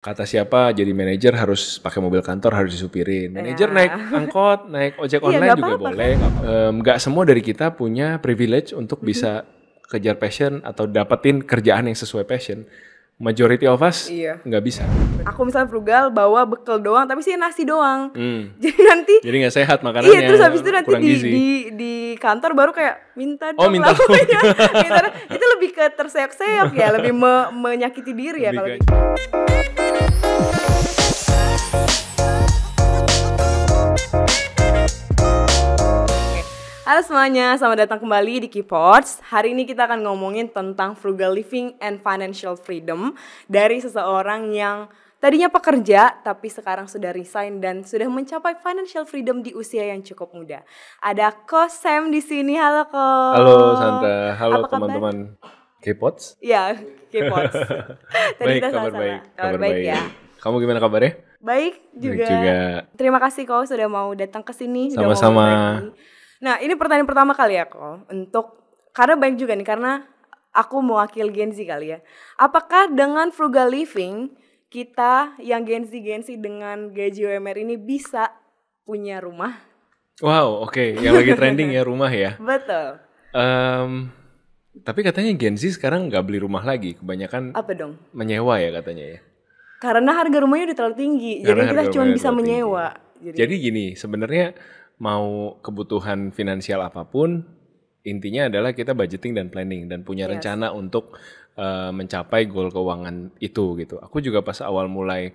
kata siapa jadi manajer harus pakai mobil kantor harus disupirin manajer ya. naik angkot naik ojek iya, online ya, juga apa -apa. boleh nggak um, semua dari kita punya privilege untuk bisa mm-hmm. kejar passion atau dapetin kerjaan yang sesuai passion majority of us iya. nggak iya. bisa. Aku misalnya frugal bawa bekal doang, tapi sih nasi doang. Hmm. Jadi nanti jadi nggak sehat makanannya. Iya terus habis itu nanti di, di di kantor baru kayak minta oh, dong oh, minta lakunya. minta itu lebih ke terseok-seok ya, lebih me, menyakiti diri ya lebih ya kalau. Halo semuanya, selamat datang kembali di Keyports. Hari ini kita akan ngomongin tentang frugal living and financial freedom dari seseorang yang tadinya pekerja tapi sekarang sudah resign dan sudah mencapai financial freedom di usia yang cukup muda. Ada Ko Sam di sini. Halo Ko. Halo Santa, Halo teman-teman Keyports. Ya, Keyports. baik, kita kabar baik. Kabar, baik ya. Kamu gimana kabarnya? Baik juga. Baik juga. Terima kasih kau sudah mau datang ke sini. Sama-sama. Nah, ini pertanyaan pertama kali ya kau untuk karena baik juga nih karena aku mewakil Gen Z kali ya. Apakah dengan frugal living kita yang Gen Z Gen Z dengan gaji UMR ini bisa punya rumah? Wow, oke, okay. yang lagi trending ya rumah ya. Betul. Um, tapi katanya Gen Z sekarang nggak beli rumah lagi, kebanyakan apa dong? Menyewa ya katanya ya karena harga rumahnya udah terlalu tinggi karena jadi kita cuma bisa menyewa jadi, jadi gini sebenarnya mau kebutuhan finansial apapun intinya adalah kita budgeting dan planning dan punya yes. rencana untuk uh, mencapai goal keuangan itu gitu aku juga pas awal mulai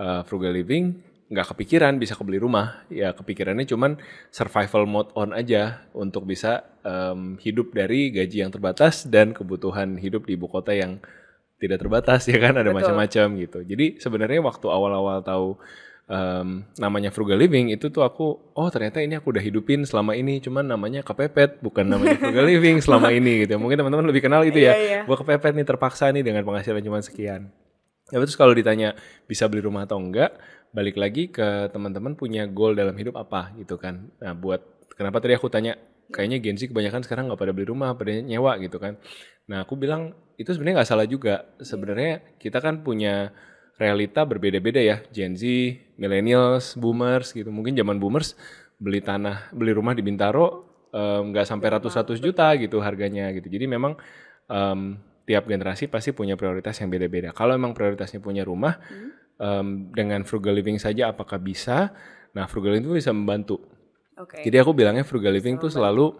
uh, frugal living nggak kepikiran bisa kebeli rumah ya kepikirannya cuman survival mode on aja untuk bisa um, hidup dari gaji yang terbatas dan kebutuhan hidup di ibu kota yang tidak terbatas ya kan ada macam-macam gitu. Jadi sebenarnya waktu awal-awal tahu um, namanya frugal living itu tuh aku oh ternyata ini aku udah hidupin selama ini cuman namanya kepepet bukan namanya frugal living selama ini gitu. Mungkin teman-teman lebih kenal itu ya. Iya, iya. Gua kepepet nih terpaksa nih dengan penghasilan cuma sekian. Ya terus kalau ditanya bisa beli rumah atau enggak, balik lagi ke teman-teman punya goal dalam hidup apa gitu kan. Nah, buat kenapa tadi aku tanya kayaknya Gen Z kebanyakan sekarang nggak pada beli rumah, pada nyewa gitu kan. Nah aku bilang itu sebenarnya nggak salah juga. Sebenarnya kita kan punya realita berbeda-beda ya. Gen Z, millennials, boomers gitu. Mungkin zaman boomers beli tanah, beli rumah di Bintaro eh, nggak um, sampai iya, ratus-ratus juta gitu harganya gitu. Jadi memang um, tiap generasi pasti punya prioritas yang beda-beda. Kalau memang prioritasnya punya rumah um, dengan frugal living saja apakah bisa? Nah frugal living itu bisa membantu. Okay. Jadi aku bilangnya frugal living itu selalu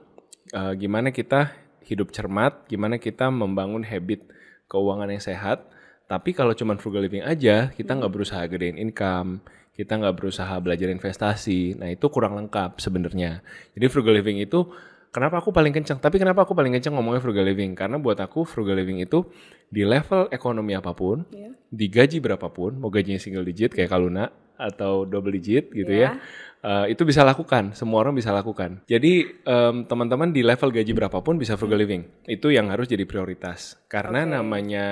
uh, gimana kita hidup cermat, gimana kita membangun habit keuangan yang sehat. Tapi kalau cuma frugal living aja, kita nggak hmm. berusaha gedein income, kita nggak berusaha belajar investasi. Nah itu kurang lengkap sebenarnya. Jadi frugal living itu kenapa aku paling kenceng? Tapi kenapa aku paling kenceng ngomongnya frugal living? Karena buat aku frugal living itu di level ekonomi apapun, yeah. di gaji berapapun, mau gajinya single digit kayak Kaluna atau double digit gitu yeah. ya. Uh, itu bisa lakukan, semua orang bisa lakukan. Jadi um, teman-teman di level gaji berapapun bisa frugal living. Itu yang harus jadi prioritas. Karena okay. namanya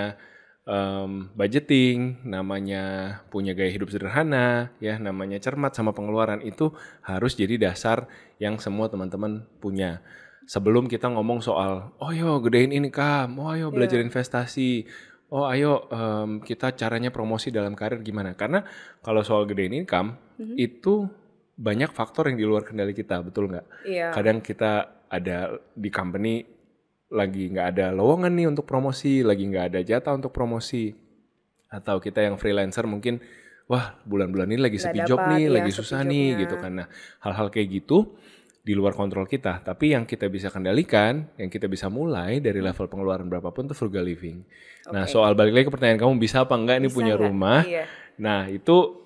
um, budgeting, namanya punya gaya hidup sederhana, ya namanya cermat sama pengeluaran itu harus jadi dasar yang semua teman-teman punya. Sebelum kita ngomong soal, oh yo gedein income, oh yo belajar yeah. investasi, oh ayo um, kita caranya promosi dalam karir gimana? Karena kalau soal gedein income mm-hmm. itu banyak faktor yang di luar kendali kita, betul nggak? Yeah. Kadang kita ada di company lagi nggak ada lowongan nih untuk promosi, lagi nggak ada jatah untuk promosi. Atau kita yang freelancer mungkin, wah bulan-bulan ini lagi sepi dapat, job nih, ya, lagi susah nih gitu. Karena hal-hal kayak gitu di luar kontrol kita. Tapi yang kita bisa kendalikan, yang kita bisa mulai dari level pengeluaran berapapun itu frugal living. Okay. Nah soal balik lagi ke pertanyaan kamu, bisa apa enggak ini punya enggak? rumah? Iya. Nah itu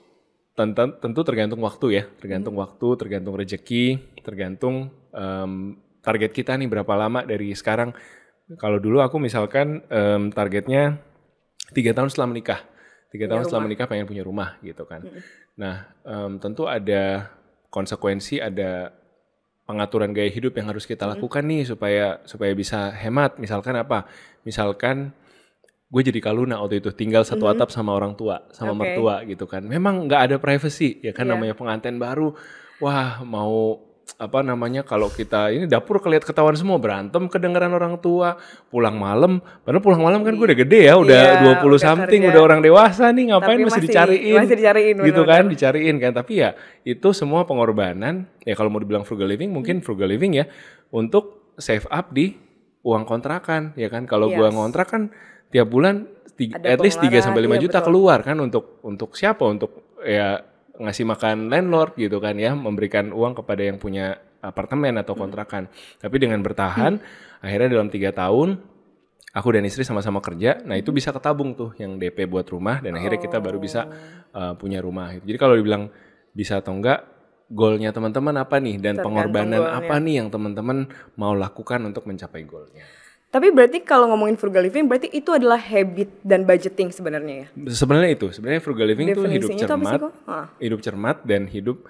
tentu, tentu tergantung waktu ya, tergantung hmm. waktu, tergantung rejeki, tergantung um, target kita nih berapa lama dari sekarang. Kalau dulu aku misalkan um, targetnya tiga tahun setelah menikah, tiga tahun setelah menikah pengen punya rumah gitu kan. Nah um, tentu ada konsekuensi, ada pengaturan gaya hidup yang harus kita lakukan nih supaya supaya bisa hemat misalkan apa misalkan gue jadi kaluna waktu itu tinggal satu atap sama orang tua sama okay. mertua gitu kan memang nggak ada privacy ya kan yeah. namanya pengantin baru wah mau apa namanya kalau kita ini dapur kelihatan ketahuan semua berantem kedengaran orang tua pulang malam padahal pulang malam kan gue udah gede ya udah iya, 20 udah something kerja. udah orang dewasa nih ngapain masih, masih dicariin masih dicariin gitu bener. kan dicariin kan tapi ya itu semua pengorbanan ya kalau mau dibilang frugal living mungkin hmm. frugal living ya untuk save up di uang kontrakan ya kan kalau yes. gua ngontrak kan tiap bulan tiga, at least 3 sampai 5 iya, juta betul. keluar kan untuk untuk siapa untuk ya ngasih makan landlord gitu kan ya, memberikan uang kepada yang punya apartemen atau hmm. kontrakan. Hmm. Tapi dengan bertahan, hmm. akhirnya dalam tiga tahun aku dan istri sama-sama kerja, nah itu bisa ketabung tuh yang DP buat rumah dan akhirnya kita baru bisa uh, punya rumah. Gitu. Jadi kalau dibilang bisa atau enggak, goalnya teman-teman apa nih dan Tergantung pengorbanan goalnya. apa nih yang teman-teman mau lakukan untuk mencapai goalnya? Tapi berarti kalau ngomongin frugal living berarti itu adalah habit dan budgeting sebenarnya ya? Sebenarnya itu, sebenarnya frugal living itu hidup cermat, ah. hidup cermat dan hidup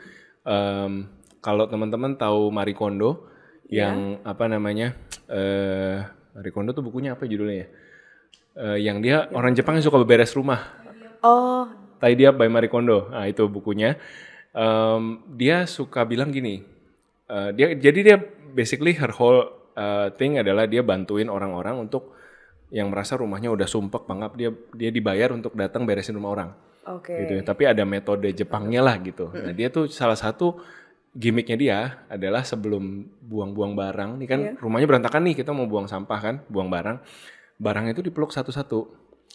um, kalau teman-teman tahu Marie Kondo iya. yang yeah. apa namanya uh, Marie Kondo tuh bukunya apa judulnya ya? Uh, yang dia yeah. orang Jepang yang suka beberes rumah. Oh. Tadi dia by Marie Kondo, nah, itu bukunya. Um, dia suka bilang gini, uh, dia jadi dia basically her whole uh, thing adalah dia bantuin orang-orang untuk yang merasa rumahnya udah sumpek banget dia dia dibayar untuk datang beresin rumah orang. Oke. Okay. Gitu. Ya. Tapi ada metode Jepangnya lah gitu. Nah, dia tuh salah satu gimmicknya dia adalah sebelum buang-buang barang, ini kan yeah. rumahnya berantakan nih, kita mau buang sampah kan, buang barang. Barang itu dipeluk satu-satu.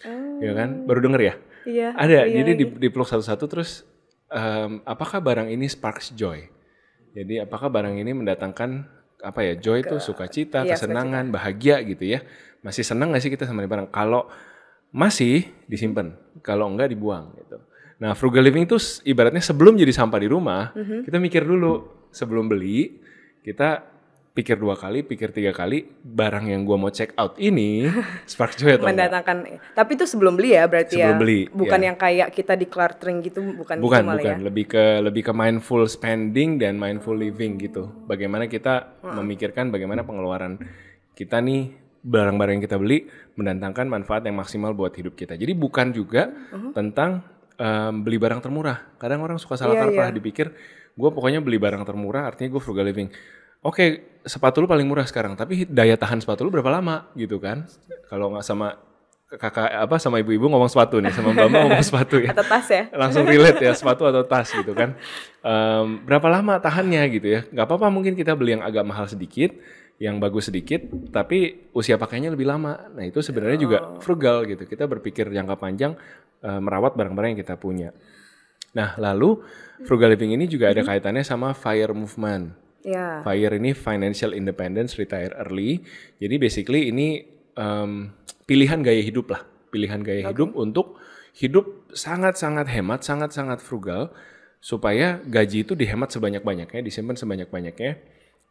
Oh. Ya kan? Baru denger ya? Iya. Yeah. Ada. Yeah, jadi yeah. dipeluk satu-satu terus um, apakah barang ini sparks joy? Jadi apakah barang ini mendatangkan apa ya joy itu sukacita, iya, kesenangan, sukacita. bahagia gitu ya. Masih senang gak sih kita sama barang? Kalau masih disimpan, kalau enggak dibuang gitu. Nah, frugal living itu ibaratnya sebelum jadi sampah di rumah, mm -hmm. kita mikir dulu sebelum beli, kita pikir dua kali, pikir tiga kali barang yang gua mau check out ini Spark Joy atau mendatangkan. Enggak? Tapi itu sebelum beli ya berarti sebelum ya. beli. Bukan ya. yang kayak kita di cluttering gitu, bukan. Gitu bukan, ya? bukan. Ya? Lebih ke lebih ke mindful spending dan mindful living gitu. Bagaimana kita hmm. memikirkan bagaimana pengeluaran kita nih barang-barang yang kita beli mendatangkan manfaat yang maksimal buat hidup kita. Jadi bukan juga uh tentang um, beli barang termurah. Kadang orang suka salah yeah, kaprah yeah. dipikir Gua pokoknya beli barang termurah artinya gue frugal living oke okay, sepatu lu paling murah sekarang, tapi daya tahan sepatu lu berapa lama gitu kan? Kalau nggak sama kakak apa sama ibu-ibu ngomong sepatu nih, sama mbak ngomong sepatu ya. Atau tas ya? Langsung relate ya sepatu atau tas gitu kan. Um, berapa lama tahannya gitu ya? nggak apa-apa mungkin kita beli yang agak mahal sedikit, yang bagus sedikit, tapi usia pakainya lebih lama. Nah itu sebenarnya oh. juga frugal gitu. Kita berpikir jangka panjang, uh, merawat barang-barang yang kita punya. Nah lalu frugal living ini juga ada mm-hmm. kaitannya sama fire movement. Yeah. FIRE ini Financial Independence Retire Early. Jadi basically ini um, pilihan gaya hidup lah, pilihan gaya okay. hidup untuk hidup sangat-sangat hemat, sangat-sangat frugal supaya gaji itu dihemat sebanyak-banyaknya, disimpan sebanyak-banyaknya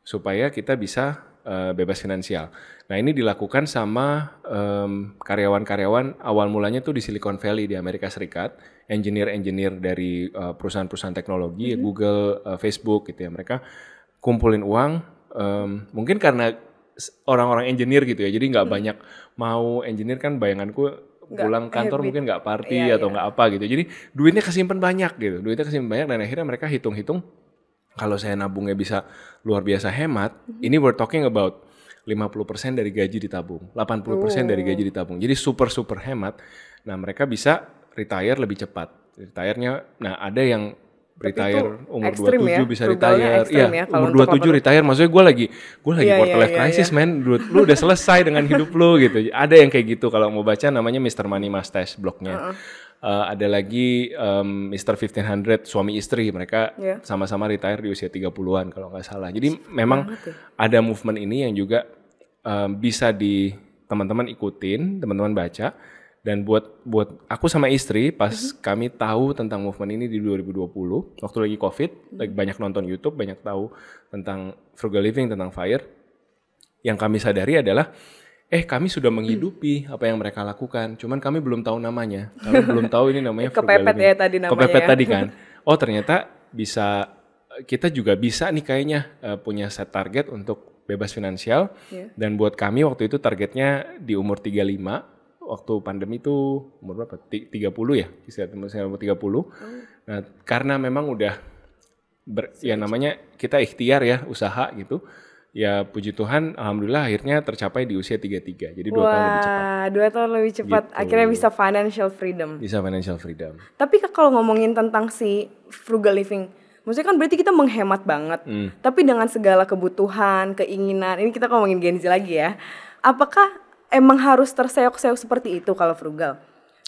supaya kita bisa uh, bebas finansial. Nah ini dilakukan sama karyawan karyawan-karyawan awal mulanya tuh di Silicon Valley di Amerika Serikat, engineer-engineer dari eh, perusahaan-perusahaan teknologi, mm -hmm. Google, uh, Facebook gitu ya mereka kumpulin uang um, mungkin karena orang-orang engineer gitu ya jadi nggak hmm. banyak mau engineer kan bayanganku pulang eh, kantor habit. mungkin nggak party iya, atau iya. nggak iya. apa gitu. Jadi duitnya kesimpan banyak gitu, duitnya kesimpan banyak dan akhirnya mereka hitung-hitung kalau saya nabungnya bisa luar biasa hemat. hmm Ini we're talking about 50% dari gaji ditabung, 80% oh. dari gaji oh. ditabung. Jadi super super hemat. Nah, mereka bisa retire lebih cepat. Retirenya nah ada yang retire umur ya, dua tujuh ya. bisa retire. Iya, ya, umur dua tujuh retire maksudnya gue lagi gue lagi yeah, quarter yeah, life yeah, iya. crisis yeah. man. Lu, udah selesai dengan hidup lu gitu. Ada yang kayak gitu kalau mau baca namanya Mr. Money Mustache blognya. Uh -huh. Uh, ada lagi um, Mr. 1500 suami istri mereka iya. sama-sama yeah. retire di usia 30-an kalau nggak salah. Jadi memang ya. ada movement ini yang juga um, bisa di teman-teman ikutin, teman-teman baca dan buat buat aku sama istri pas mm-hmm. kami tahu tentang movement ini di 2020 waktu lagi Covid, mm-hmm. lagi banyak nonton YouTube, banyak tahu tentang frugal living, tentang fire. Yang kami sadari adalah eh kami sudah menghidupi mm. apa yang mereka lakukan, cuman kami belum tahu namanya. Kami belum tahu ini namanya Kepepet ya tadi namanya. Kepepet ya. tadi kan. Oh, ternyata bisa kita juga bisa nih kayaknya uh, punya set target untuk bebas finansial yeah. dan buat kami waktu itu targetnya di umur 35 waktu pandemi itu umur berapa? 30 ya, bisa saya umur 30. Hmm. Nah, karena memang udah ber, ya namanya kita ikhtiar ya, usaha gitu. Ya puji Tuhan, alhamdulillah akhirnya tercapai di usia 33. Jadi dua tahun lebih cepat. dua tahun lebih cepat gitu. akhirnya bisa financial freedom. Bisa financial freedom. Tapi kalau ngomongin tentang si frugal living, Maksudnya kan berarti kita menghemat banget. Hmm. Tapi dengan segala kebutuhan, keinginan, ini kita ngomongin Gen Z lagi ya. Apakah emang harus terseok-seok seperti itu kalau frugal?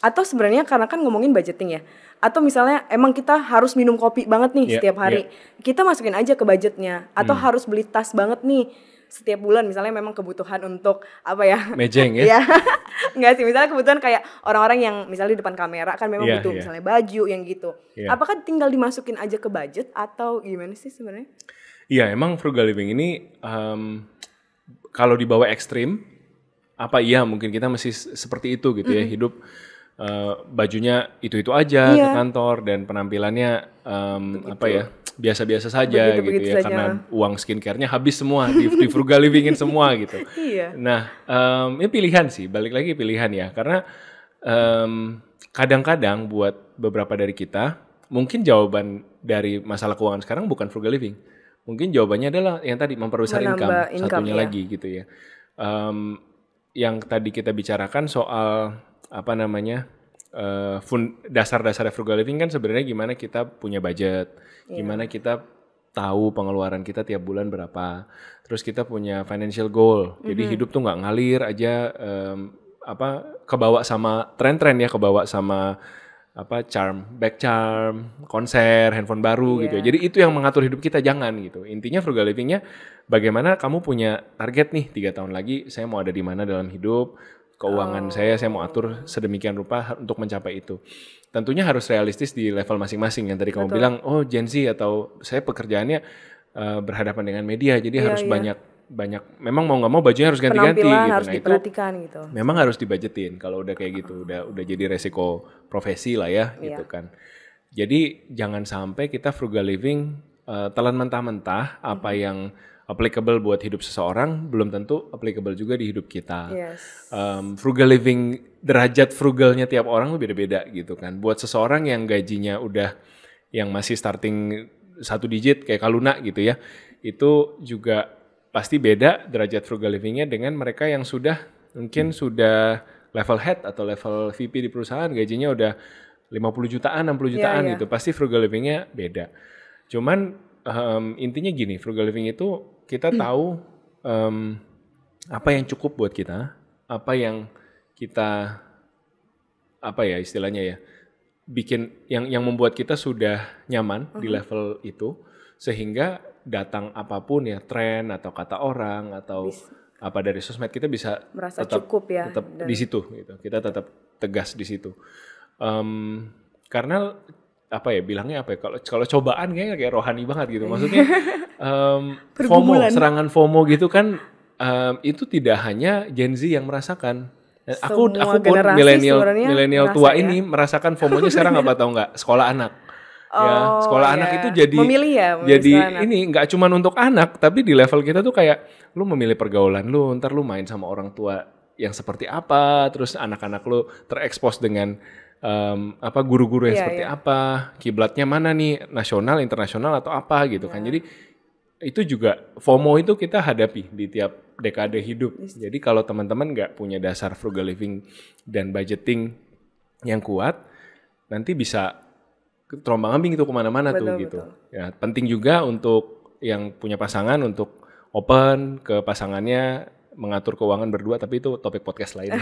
Atau sebenarnya karena kan ngomongin budgeting ya. Atau misalnya emang kita harus minum kopi banget nih yeah, setiap iya. hari. Yeah. Kita masukin aja ke budgetnya atau hmm. harus beli tas banget nih setiap bulan misalnya memang kebutuhan untuk apa ya mejeng ya iya. nggak sih misalnya kebutuhan kayak orang-orang yang misalnya di depan kamera kan memang yeah, butuh yeah. misalnya baju yang gitu yeah. apakah tinggal dimasukin aja ke budget atau gimana sih sebenarnya iya yeah, emang frugal living ini um, kalau dibawa ekstrim apa iya mungkin kita masih seperti itu gitu ya hidup uh, bajunya itu-itu aja yeah. ke iya. kantor dan penampilannya um, apa ya biasa-biasa saja begitu, gitu begitu ya saja. karena uang skincarenya habis semua di, di frugal livingin semua gitu. Iya. Nah um, ini ya pilihan sih balik lagi pilihan ya karena um, kadang-kadang buat beberapa dari kita mungkin jawaban dari masalah keuangan sekarang bukan frugal living mungkin jawabannya adalah yang tadi memperbesar income, income satunya ya. lagi gitu ya. Um, yang tadi kita bicarakan soal apa namanya dasar eh, fund, dasar-dasar frugal living kan sebenarnya gimana kita punya budget, yeah. gimana kita tahu pengeluaran kita tiap bulan berapa, terus kita punya financial goal, mm-hmm. jadi mhm. hidup tuh nggak ngalir aja um, apa kebawa sama tren-tren ya, kebawa sama apa charm, back charm, konser, handphone baru yeah. gitu. Ya. Jadi itu yang mengatur hidup kita jangan gitu. Intinya frugal livingnya bagaimana kamu punya target nih tiga tahun lagi saya mau ada di mana dalam hidup, keuangan oh. saya saya mau atur sedemikian rupa untuk mencapai itu. Tentunya harus realistis di level masing-masing yang tadi kamu Betul. bilang oh Gen Z atau saya pekerjaannya uh, berhadapan dengan media jadi yeah, harus yeah. banyak banyak memang mau nggak mau bajunya harus ganti-ganti gitu. harus nah, diperhatikan itu gitu. Memang harus dibajetin kalau udah kayak gitu, udah udah jadi resiko profesi lah ya iya. gitu kan. Jadi jangan sampai kita frugal living uh, telan mentah-mentah mm-hmm. apa yang applicable buat hidup seseorang belum tentu applicable juga di hidup kita. Yes. Um, frugal living derajat frugalnya tiap orang beda-beda gitu kan. Buat seseorang yang gajinya udah yang masih starting satu digit kayak Kaluna gitu ya, itu juga pasti beda derajat frugal livingnya dengan mereka yang sudah mungkin hmm. sudah level head atau level VP di perusahaan gajinya udah 50 jutaan 60 iya, jutaan yeah, yeah. gitu pasti frugal livingnya beda cuman um, intinya gini frugal living itu kita hmm. tahu um, apa yang cukup buat kita apa yang kita apa ya istilahnya ya bikin yang yang membuat kita sudah nyaman uh -huh. di uh-huh. level itu sehingga datang apapun ya tren atau kata orang atau bisa. apa dari sosmed kita bisa merasa tetap, cukup ya tetap dan... di situ gitu kita tetap tegas di situ um, karena apa ya bilangnya apa ya kalau kalau cobaan kayaknya kayak rohani banget gitu iya. maksudnya um, FOMO serangan FOMO gitu kan um, itu tidak hanya Gen Z yang merasakan aku Semua aku pun milenial milenial tua ya? ini merasakan FOMO-nya sekarang apa tau nggak sekolah anak Ya, oh, ya, sekolah iya. anak itu jadi ya, memilih jadi ini nggak cuma untuk anak, tapi di level kita tuh kayak lu memilih pergaulan lu, ntar lu main sama orang tua yang seperti apa, terus anak-anak lu terekspos dengan um, apa guru-guru yang yeah, seperti yeah. apa, kiblatnya mana nih, nasional, internasional atau apa gitu yeah. kan. Iya. Jadi itu juga FOMO itu kita hadapi di tiap dekade hidup. Jadi kalau teman-teman nggak punya dasar frugal living dan budgeting yang kuat, nanti bisa terombang ambing itu kemana-mana tuh betul. gitu. Ya penting juga untuk yang punya pasangan untuk open ke pasangannya mengatur keuangan berdua tapi itu topik podcast lain.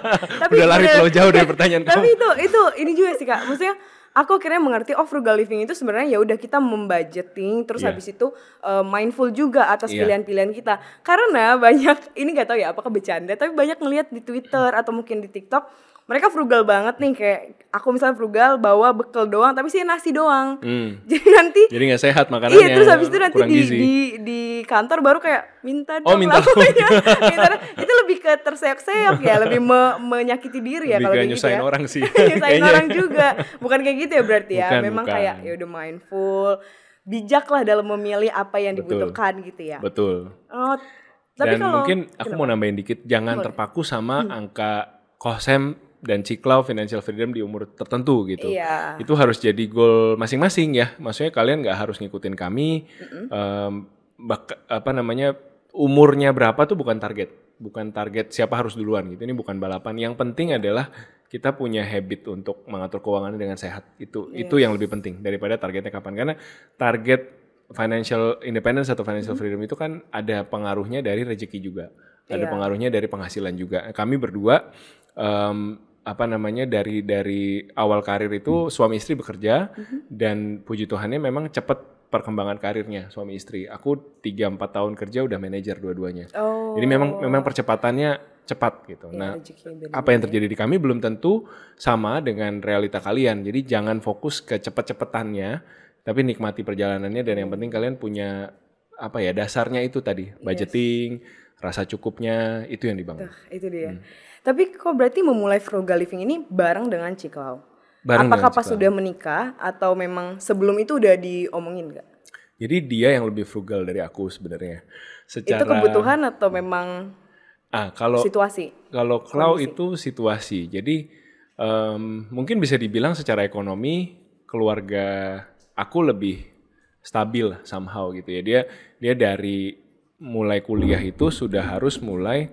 tapi udah lari terlalu jauh dari pertanyaan kamu. Tapi itu itu ini juga sih Kak. Maksudnya aku akhirnya mengerti oh frugal living itu sebenarnya ya udah kita membudgeting terus yeah. habis itu uh, mindful juga atas iya. pilihan-pilihan yeah. kita. Karena banyak ini gak tahu ya apakah bercanda tapi banyak ngelihat di Twitter atau mungkin di TikTok mereka frugal banget nih kayak aku misalnya frugal bawa bekal doang tapi sih nasi doang hmm. jadi nanti jadi nggak sehat makanannya iya terus habis itu nanti di, di di kantor baru kayak minta oh minta minta gitu. itu lebih ke terseok-seok ya lebih me, menyakiti diri ya kalau gitu ya orang sih nyusahin orang juga bukan kayak gitu ya berarti ya memang bukan. kayak ya udah mindful bijaklah dalam memilih apa yang betul. dibutuhkan gitu ya betul oh, tapi dan kalau, mungkin aku kenapa? mau nambahin dikit jangan Boleh. terpaku sama hmm. angka kosem dan Ciklau financial freedom di umur tertentu gitu. Iya. Itu harus jadi goal masing-masing ya. Maksudnya kalian nggak harus ngikutin kami. Mm-hmm. Um, bak- apa namanya umurnya berapa tuh bukan target, bukan target siapa harus duluan gitu. Ini bukan balapan. Yang penting adalah kita punya habit untuk mengatur keuangannya dengan sehat. Itu yes. itu yang lebih penting daripada targetnya kapan. Karena target financial independence atau financial mm-hmm. freedom itu kan ada pengaruhnya dari rezeki juga. Ada iya. pengaruhnya dari penghasilan juga. Kami berdua um, apa namanya dari dari awal karir itu hmm. suami istri bekerja hmm. dan puji Tuhannya memang cepet perkembangan karirnya suami istri. Aku tiga empat tahun kerja udah manajer dua-duanya. Oh. Jadi memang memang percepatannya cepat gitu. Ya, nah, apa yang ya. terjadi di kami belum tentu sama dengan realita kalian. Jadi jangan fokus ke cepet-cepetannya, tapi nikmati perjalanannya dan yang hmm. penting kalian punya apa ya dasarnya itu tadi, budgeting, yes. rasa cukupnya itu yang dibangun. Nah, itu dia. Hmm. Tapi kok berarti memulai frugal living ini bareng dengan Ciklau? Bareng Apakah pas sudah menikah atau memang sebelum itu udah diomongin nggak? Jadi dia yang lebih frugal dari aku sebenarnya. Secara Itu kebutuhan atau memang Ah, kalau situasi. Kalau Klau itu situasi. Jadi um, mungkin bisa dibilang secara ekonomi keluarga aku lebih stabil somehow gitu ya. Dia dia dari mulai kuliah itu sudah harus mulai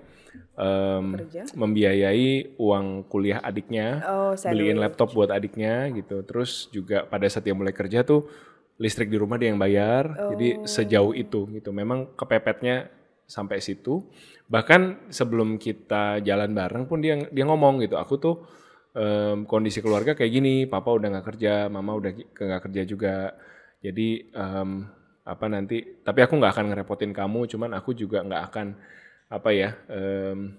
um, membiayai uang kuliah adiknya, oh, beliin laptop buat adiknya gitu. Terus juga pada saat dia mulai kerja tuh listrik di rumah dia yang bayar. Oh. Jadi sejauh itu gitu. Memang kepepetnya sampai situ. Bahkan sebelum kita jalan bareng pun dia dia ngomong gitu. Aku tuh um, kondisi keluarga kayak gini. Papa udah nggak kerja, mama udah nggak kerja juga. Jadi um, apa nanti? Tapi aku nggak akan ngerepotin kamu. Cuman aku juga nggak akan apa ya um,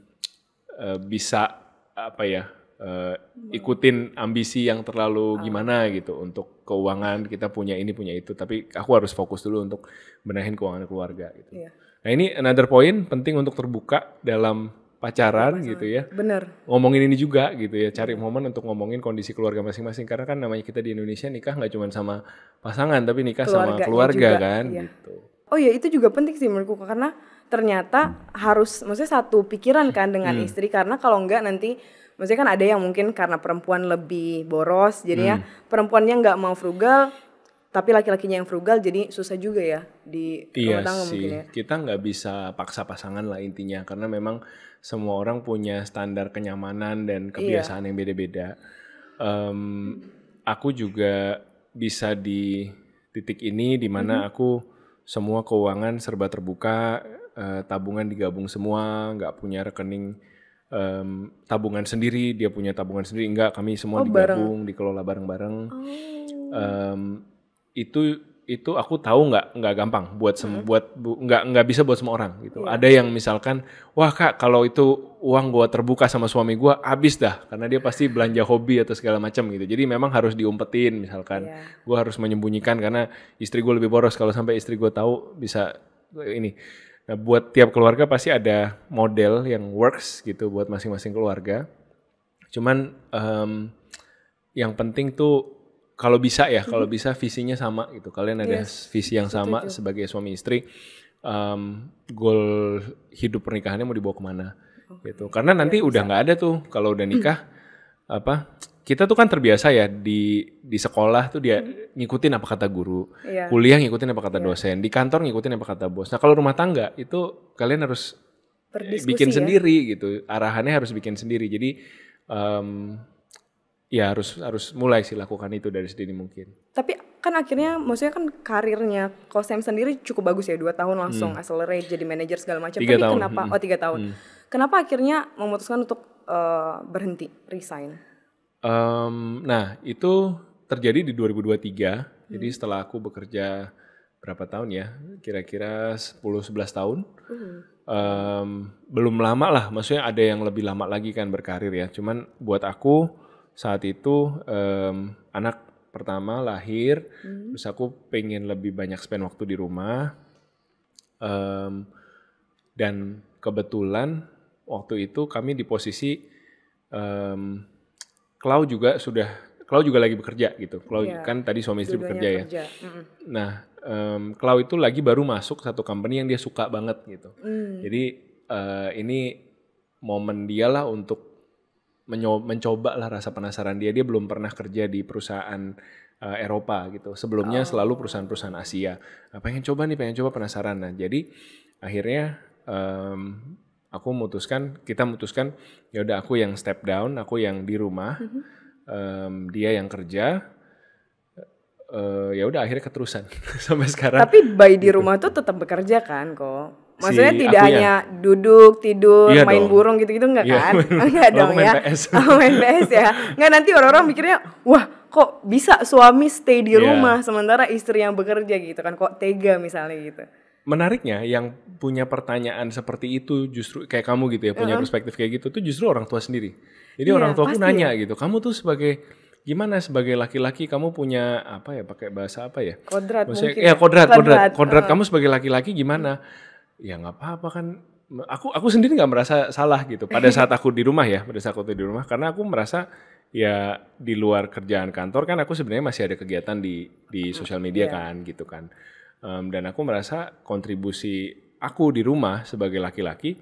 uh, bisa apa ya uh, ikutin ambisi yang terlalu ah. gimana gitu untuk keuangan kita punya ini punya itu tapi aku harus fokus dulu untuk benahin keuangan keluarga gitu. Iya. Nah ini another point penting untuk terbuka dalam pacaran gitu ya. Bener. Ngomongin ini juga gitu ya, cari iya. momen untuk ngomongin kondisi keluarga masing-masing karena kan namanya kita di Indonesia nikah nggak cuma sama pasangan tapi nikah keluarga sama keluarga juga, kan iya. gitu. Oh ya itu juga penting sih menurutku karena ternyata harus maksudnya satu pikiran kan dengan hmm. istri karena kalau enggak nanti maksudnya kan ada yang mungkin karena perempuan lebih boros jadi ya hmm. perempuannya nggak mau frugal tapi laki-lakinya yang frugal jadi susah juga ya di iya rumah tangga mungkin ya kita nggak bisa paksa pasangan lah intinya karena memang semua orang punya standar kenyamanan dan iya. kebiasaan iya. yang beda-beda um, aku juga bisa di titik ini di mana mm -hmm. aku semua keuangan serba terbuka uh, tabungan digabung semua, nggak punya rekening um, tabungan sendiri, dia punya tabungan sendiri. Enggak, kami semua oh, digabung, bareng. dikelola bareng-bareng. Oh. Um, itu itu aku tahu nggak nggak gampang buat sem hmm. buat bu, nggak nggak bisa buat semua orang gitu. Yeah. Ada yang misalkan wah kak kalau itu uang gua terbuka sama suami gua habis dah karena dia pasti belanja hobi atau segala macam gitu. Jadi memang harus diumpetin misalkan yeah. gua harus menyembunyikan karena istri gua lebih boros kalau sampai istri gua tahu bisa ini Nah, buat tiap keluarga pasti ada model yang works gitu buat masing-masing keluarga. Cuman um, yang penting tuh kalau bisa ya, mhm. kalau bisa visinya sama gitu. Kalian ada yes, visi yang setuju. sama sebagai suami istri. Um, goal hidup pernikahannya mau dibawa kemana? Okay. Oh, gitu. Iya. Karena nanti ya, udah nggak ada tuh kalau udah nikah. Hmm apa kita tuh kan terbiasa ya di di sekolah tuh dia mm-hmm. ngikutin apa kata guru, yeah. kuliah ngikutin apa kata yeah. dosen, di kantor ngikutin apa kata bos. Nah kalau rumah tangga itu kalian harus eh, bikin ya? sendiri gitu, arahannya harus bikin sendiri. Jadi um, ya harus harus mulai sih lakukan itu dari sedini mungkin. Tapi kan akhirnya maksudnya kan karirnya Kosem sendiri cukup bagus ya dua tahun langsung hmm. accelerate jadi manajer segala macam. Tapi tahun. kenapa hmm. oh tiga tahun? Hmm. Kenapa akhirnya memutuskan untuk uh, berhenti, resign? Um, nah, itu terjadi di 2023. Hmm. Jadi setelah aku bekerja berapa tahun ya? Kira-kira 10-11 tahun. Hmm. Um, belum lama lah, maksudnya ada yang lebih lama lagi kan berkarir ya. Cuman buat aku saat itu um, anak pertama lahir, hmm. terus aku pengen lebih banyak spend waktu di rumah. Um, dan kebetulan waktu itu kami di posisi um, Cloud juga sudah Cloud juga lagi bekerja gitu. Cloud yeah. kan tadi suami istri bekerja, bekerja ya. Mm -hmm. Nah, um, Cloud itu lagi baru masuk satu company yang dia suka banget gitu. Mm. Jadi uh, ini momen dia lah untuk mencoba lah rasa penasaran dia. Dia belum pernah kerja di perusahaan uh, Eropa gitu. Sebelumnya oh. selalu perusahaan-perusahaan Asia. Nah, pengen coba nih, pengen coba penasaran. Nah, jadi akhirnya um, aku memutuskan kita memutuskan ya udah aku yang step down aku yang di rumah mm -hmm. um, dia yang kerja uh, ya udah akhirnya keterusan sampai sekarang tapi bayi di gitu. rumah tuh tetap bekerja kan kok maksudnya si tidak akunya. hanya duduk tidur iya main dong. burung gitu-gitu enggak iya, kan enggak dong ya PS. Oh, main PS ya enggak nanti orang-orang mikirnya wah kok bisa suami stay di yeah. rumah sementara istri yang bekerja gitu kan kok tega misalnya gitu menariknya yang punya pertanyaan seperti itu justru kayak kamu gitu ya punya perspektif kayak gitu tuh justru orang tua sendiri. Jadi yeah, orang tua aku nanya ya. gitu, kamu tuh sebagai gimana sebagai laki-laki kamu punya apa ya pakai bahasa apa ya? Kodrat Maksudnya, mungkin. Ya kodrat, kodrat, kodrat. kodrat uh. kamu sebagai laki-laki gimana? Ya nggak apa-apa kan. Aku aku sendiri nggak merasa salah gitu pada saat aku di rumah ya, pada saat aku di rumah karena aku merasa ya di luar kerjaan kantor kan aku sebenarnya masih ada kegiatan di di sosial media yeah. kan gitu kan um, dan aku merasa kontribusi aku di rumah sebagai laki-laki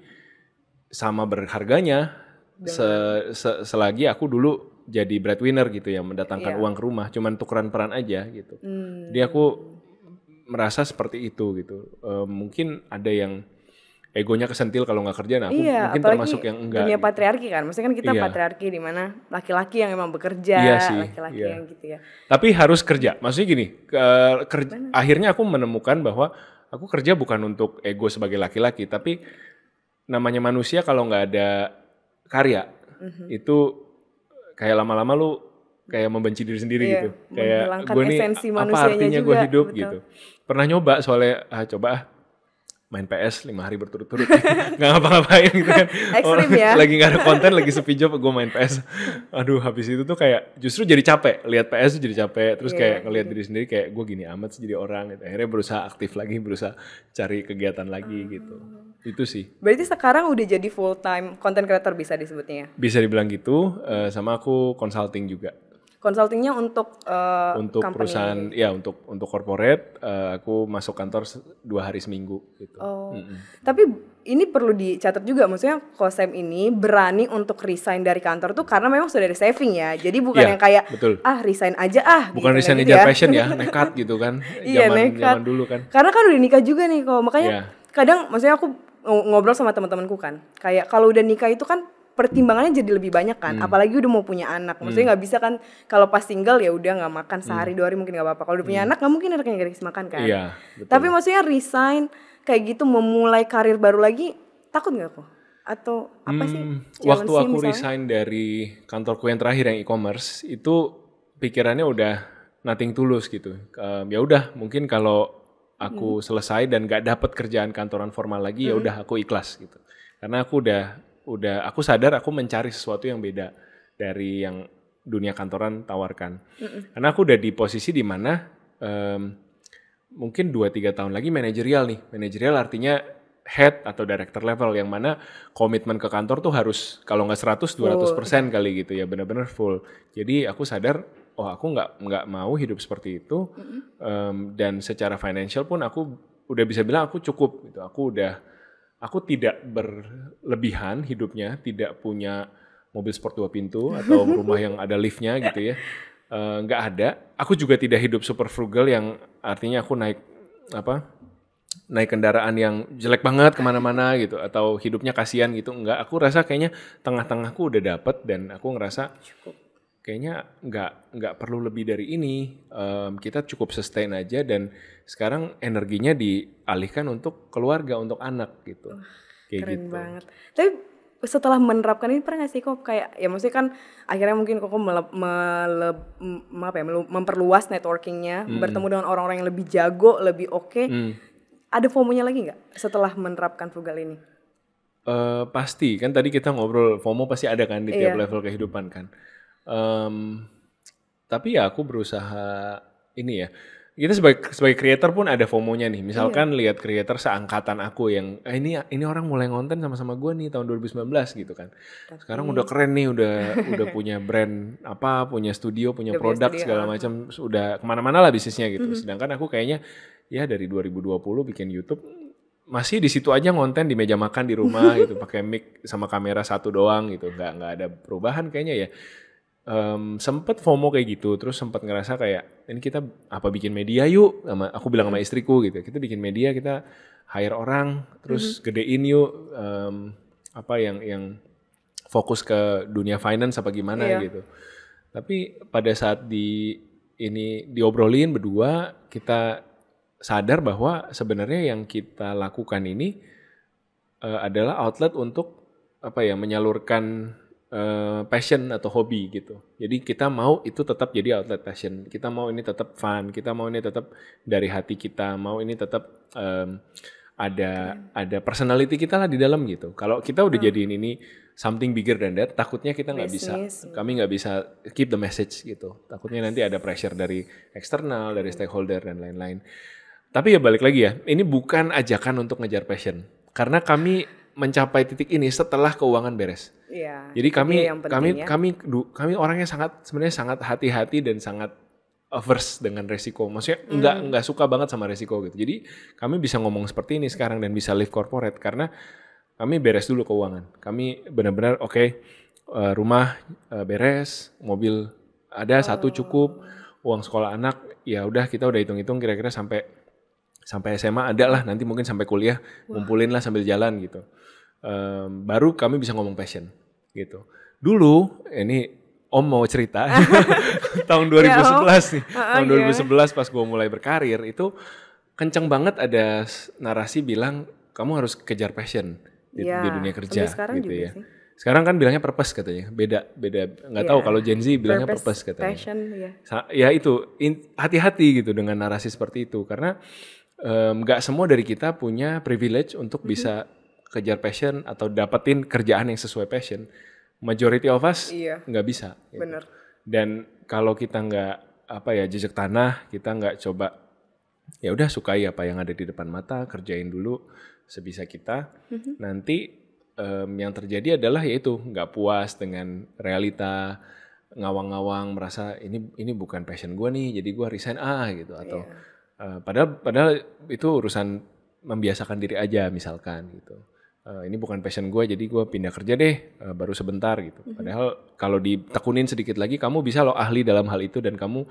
sama berharganya se, se, selagi aku dulu jadi breadwinner gitu ya mendatangkan yeah. uang ke rumah cuman tukeran peran aja gitu. Hmm. Jadi aku merasa seperti itu gitu. um, mungkin ada yang egonya kesentil kalau nggak kerja nah aku iya, mungkin termasuk yang enggak dunia gitu. patriarki kan maksudnya kan kita iya. patriarki di mana laki-laki yang emang bekerja iya laki-laki iya. yang gitu ya tapi harus kerja maksudnya gini ke, kerja, akhirnya aku menemukan bahwa aku kerja bukan untuk ego sebagai laki-laki tapi namanya manusia kalau nggak ada karya mm-hmm. itu kayak lama-lama lu kayak membenci diri sendiri iya, gitu kayak gue nih apa artinya gue hidup betul. gitu pernah nyoba soalnya ah coba ah main PS lima hari berturut-turut nggak ngapa-ngapain gitu kan ya? lagi nggak ada konten lagi sepi job gue main PS aduh habis itu tuh kayak justru jadi capek lihat PS jadi capek terus yeah. kayak ngelihat gitu. diri sendiri kayak gue gini amat jadi orang gitu. akhirnya berusaha aktif lagi berusaha cari kegiatan lagi hmm. gitu itu sih berarti sekarang udah jadi full time content creator bisa disebutnya bisa dibilang gitu eh, sama aku consulting juga Consultingnya untuk uh, untuk company. perusahaan ya untuk untuk corporate uh, aku masuk kantor dua hari seminggu gitu. Oh. Mm -hmm. Tapi ini perlu dicatat juga maksudnya Kosem ini berani untuk resign dari kantor tuh karena memang sudah ada saving ya. Jadi bukan yeah, yang kayak betul. ah resign aja ah. Gitu bukan kan, gitu, resign gitu aja ya. passion ya, nekat gitu kan. iya, zaman, nekat. zaman dulu kan. Karena kan udah nikah juga nih kok. Makanya yeah. kadang maksudnya aku ngobrol sama teman-temanku kan. Kayak kalau udah nikah itu kan pertimbangannya jadi lebih banyak kan hmm. apalagi udah mau punya anak maksudnya hmm. nggak bisa kan kalau pas single ya udah nggak makan hmm. sehari hmm. dua hari mungkin nggak apa-apa kalau udah punya hmm. anak nggak mungkin ada anaknya gratis makan kan iya, betul. tapi maksudnya resign kayak gitu memulai karir baru lagi takut nggak kok atau apa hmm, sih waktu aku misalnya? resign dari kantorku yang terakhir yang e-commerce itu pikirannya udah nothing tulus gitu um, ya udah mungkin kalau aku hmm. selesai dan gak dapat kerjaan kantoran formal lagi ya hmm. ya udah aku ikhlas gitu karena aku udah udah aku sadar aku mencari sesuatu yang beda dari yang dunia kantoran tawarkan. Mm -mm. Karena aku udah di posisi di mana um, mungkin 2-3 tahun lagi manajerial nih. Manajerial artinya head atau director level yang mana komitmen ke kantor tuh harus kalau nggak 100 200 persen kali gitu ya benar-benar full. Jadi aku sadar oh aku nggak nggak mau hidup seperti itu um, dan secara financial pun aku udah bisa bilang aku cukup gitu. Aku udah aku tidak berlebihan hidupnya, tidak punya mobil sport dua pintu atau rumah yang ada liftnya gitu ya. Eh, nggak uh, ada. Aku juga tidak hidup super frugal yang artinya aku naik apa naik kendaraan yang jelek banget kemana-mana gitu atau hidupnya kasihan gitu enggak aku rasa kayaknya tengah-tengahku udah dapet dan aku ngerasa cukup kayaknya nggak nggak perlu lebih dari ini um, kita cukup sustain aja dan sekarang energinya dialihkan untuk keluarga untuk anak gitu uh, kayak keren gitu. banget tapi setelah menerapkan ini pernah gak sih kok kayak ya maksudnya kan akhirnya mungkin kok meleb, meleb, maaf ya memperluas networkingnya hmm. bertemu dengan orang-orang yang lebih jago lebih oke okay. hmm. ada fomonya lagi nggak setelah menerapkan frugal ini uh, pasti kan tadi kita ngobrol fomo pasti ada kan di tiap yeah. level kehidupan kan Um, tapi ya aku berusaha ini ya. Kita sebagai sebagai creator pun ada fomo nih. Misalkan iya. lihat creator seangkatan aku yang eh, ini ini orang mulai ngonten sama-sama gue nih tahun 2019 gitu kan. Tapi... Sekarang udah keren nih, udah udah punya brand apa, punya studio, punya produk segala ah. macam, sudah kemana-mana lah bisnisnya gitu. Mm -hmm. Sedangkan aku kayaknya ya dari 2020 bikin YouTube masih di situ aja ngonten di meja makan di rumah gitu pakai mic sama kamera satu doang gitu nggak nggak ada perubahan kayaknya ya um, sempet FOMO kayak gitu terus sempat ngerasa kayak ini kita apa bikin media yuk sama aku bilang sama hmm. istriku gitu kita bikin media kita hire orang terus mm -hmm. gedein yuk um, apa yang yang fokus ke dunia finance apa gimana yeah. gitu tapi pada saat di ini diobrolin berdua kita sadar bahwa sebenarnya yang kita lakukan ini uh, adalah outlet untuk apa ya menyalurkan uh, passion atau hobi gitu. Jadi kita mau itu tetap jadi outlet passion. Kita mau ini tetap fun. Kita mau ini tetap dari hati kita. Mau ini tetap um, ada okay. ada personality kita lah di dalam gitu. Kalau kita udah hmm. jadiin ini something bigger than that, takutnya kita nggak bisa, kami nggak bisa keep the message gitu. Takutnya nanti ada pressure dari eksternal, dari hmm. stakeholder dan lain-lain. Tapi ya balik lagi ya, ini bukan ajakan untuk ngejar passion. Karena kami mencapai titik ini setelah keuangan beres. Iya. Jadi kami penting, kami ya. kami kami orangnya sangat sebenarnya sangat hati-hati dan sangat averse dengan resiko. Maksudnya hmm. enggak nggak suka banget sama resiko gitu. Jadi kami bisa ngomong seperti ini sekarang dan bisa live corporate karena kami beres dulu keuangan. Kami benar-benar oke okay, eh, rumah eh, beres, mobil ada oh. satu cukup, uang sekolah anak ya udah kita udah hitung-hitung kira-kira sampai sampai SMA ada lah nanti mungkin sampai kuliah Wah. ngumpulin lah sambil jalan gitu um, baru kami bisa ngomong passion gitu. Dulu ini Om mau cerita tahun 2011 ya, om. nih, uh-uh, tahun yeah. Iya. 2011 pas gue mulai berkarir itu kenceng banget ada narasi bilang kamu harus kejar passion di, yeah. di iya, dunia kerja gitu ya. Sih. Sekarang kan bilangnya purpose katanya, beda beda nggak yeah. tahu iya. kalau Gen Z bilangnya purpose, purpose katanya. Passion, yeah. Ya itu hati-hati gitu dengan narasi seperti itu karena nggak um, semua dari kita punya privilege untuk mm -hmm. bisa kejar passion atau dapetin kerjaan yang sesuai passion, majority of us iya. bisa. Gitu. Bener. Dan kalau kita nggak apa ya jejak tanah, kita nggak coba ya udah sukai apa yang ada di depan mata, kerjain dulu sebisa kita. Mm-hmm. Nanti um, yang terjadi adalah yaitu nggak puas dengan realita ngawang-ngawang merasa ini ini bukan passion gue nih jadi gue resign ah gitu atau yeah. Iya. uh, padahal padahal itu urusan membiasakan diri aja misalkan gitu uh, ini bukan passion gue jadi gue pindah kerja deh uh, baru sebentar gitu. Mhm. Padahal kalau ditekunin sedikit lagi kamu bisa loh ahli dalam hal itu dan kamu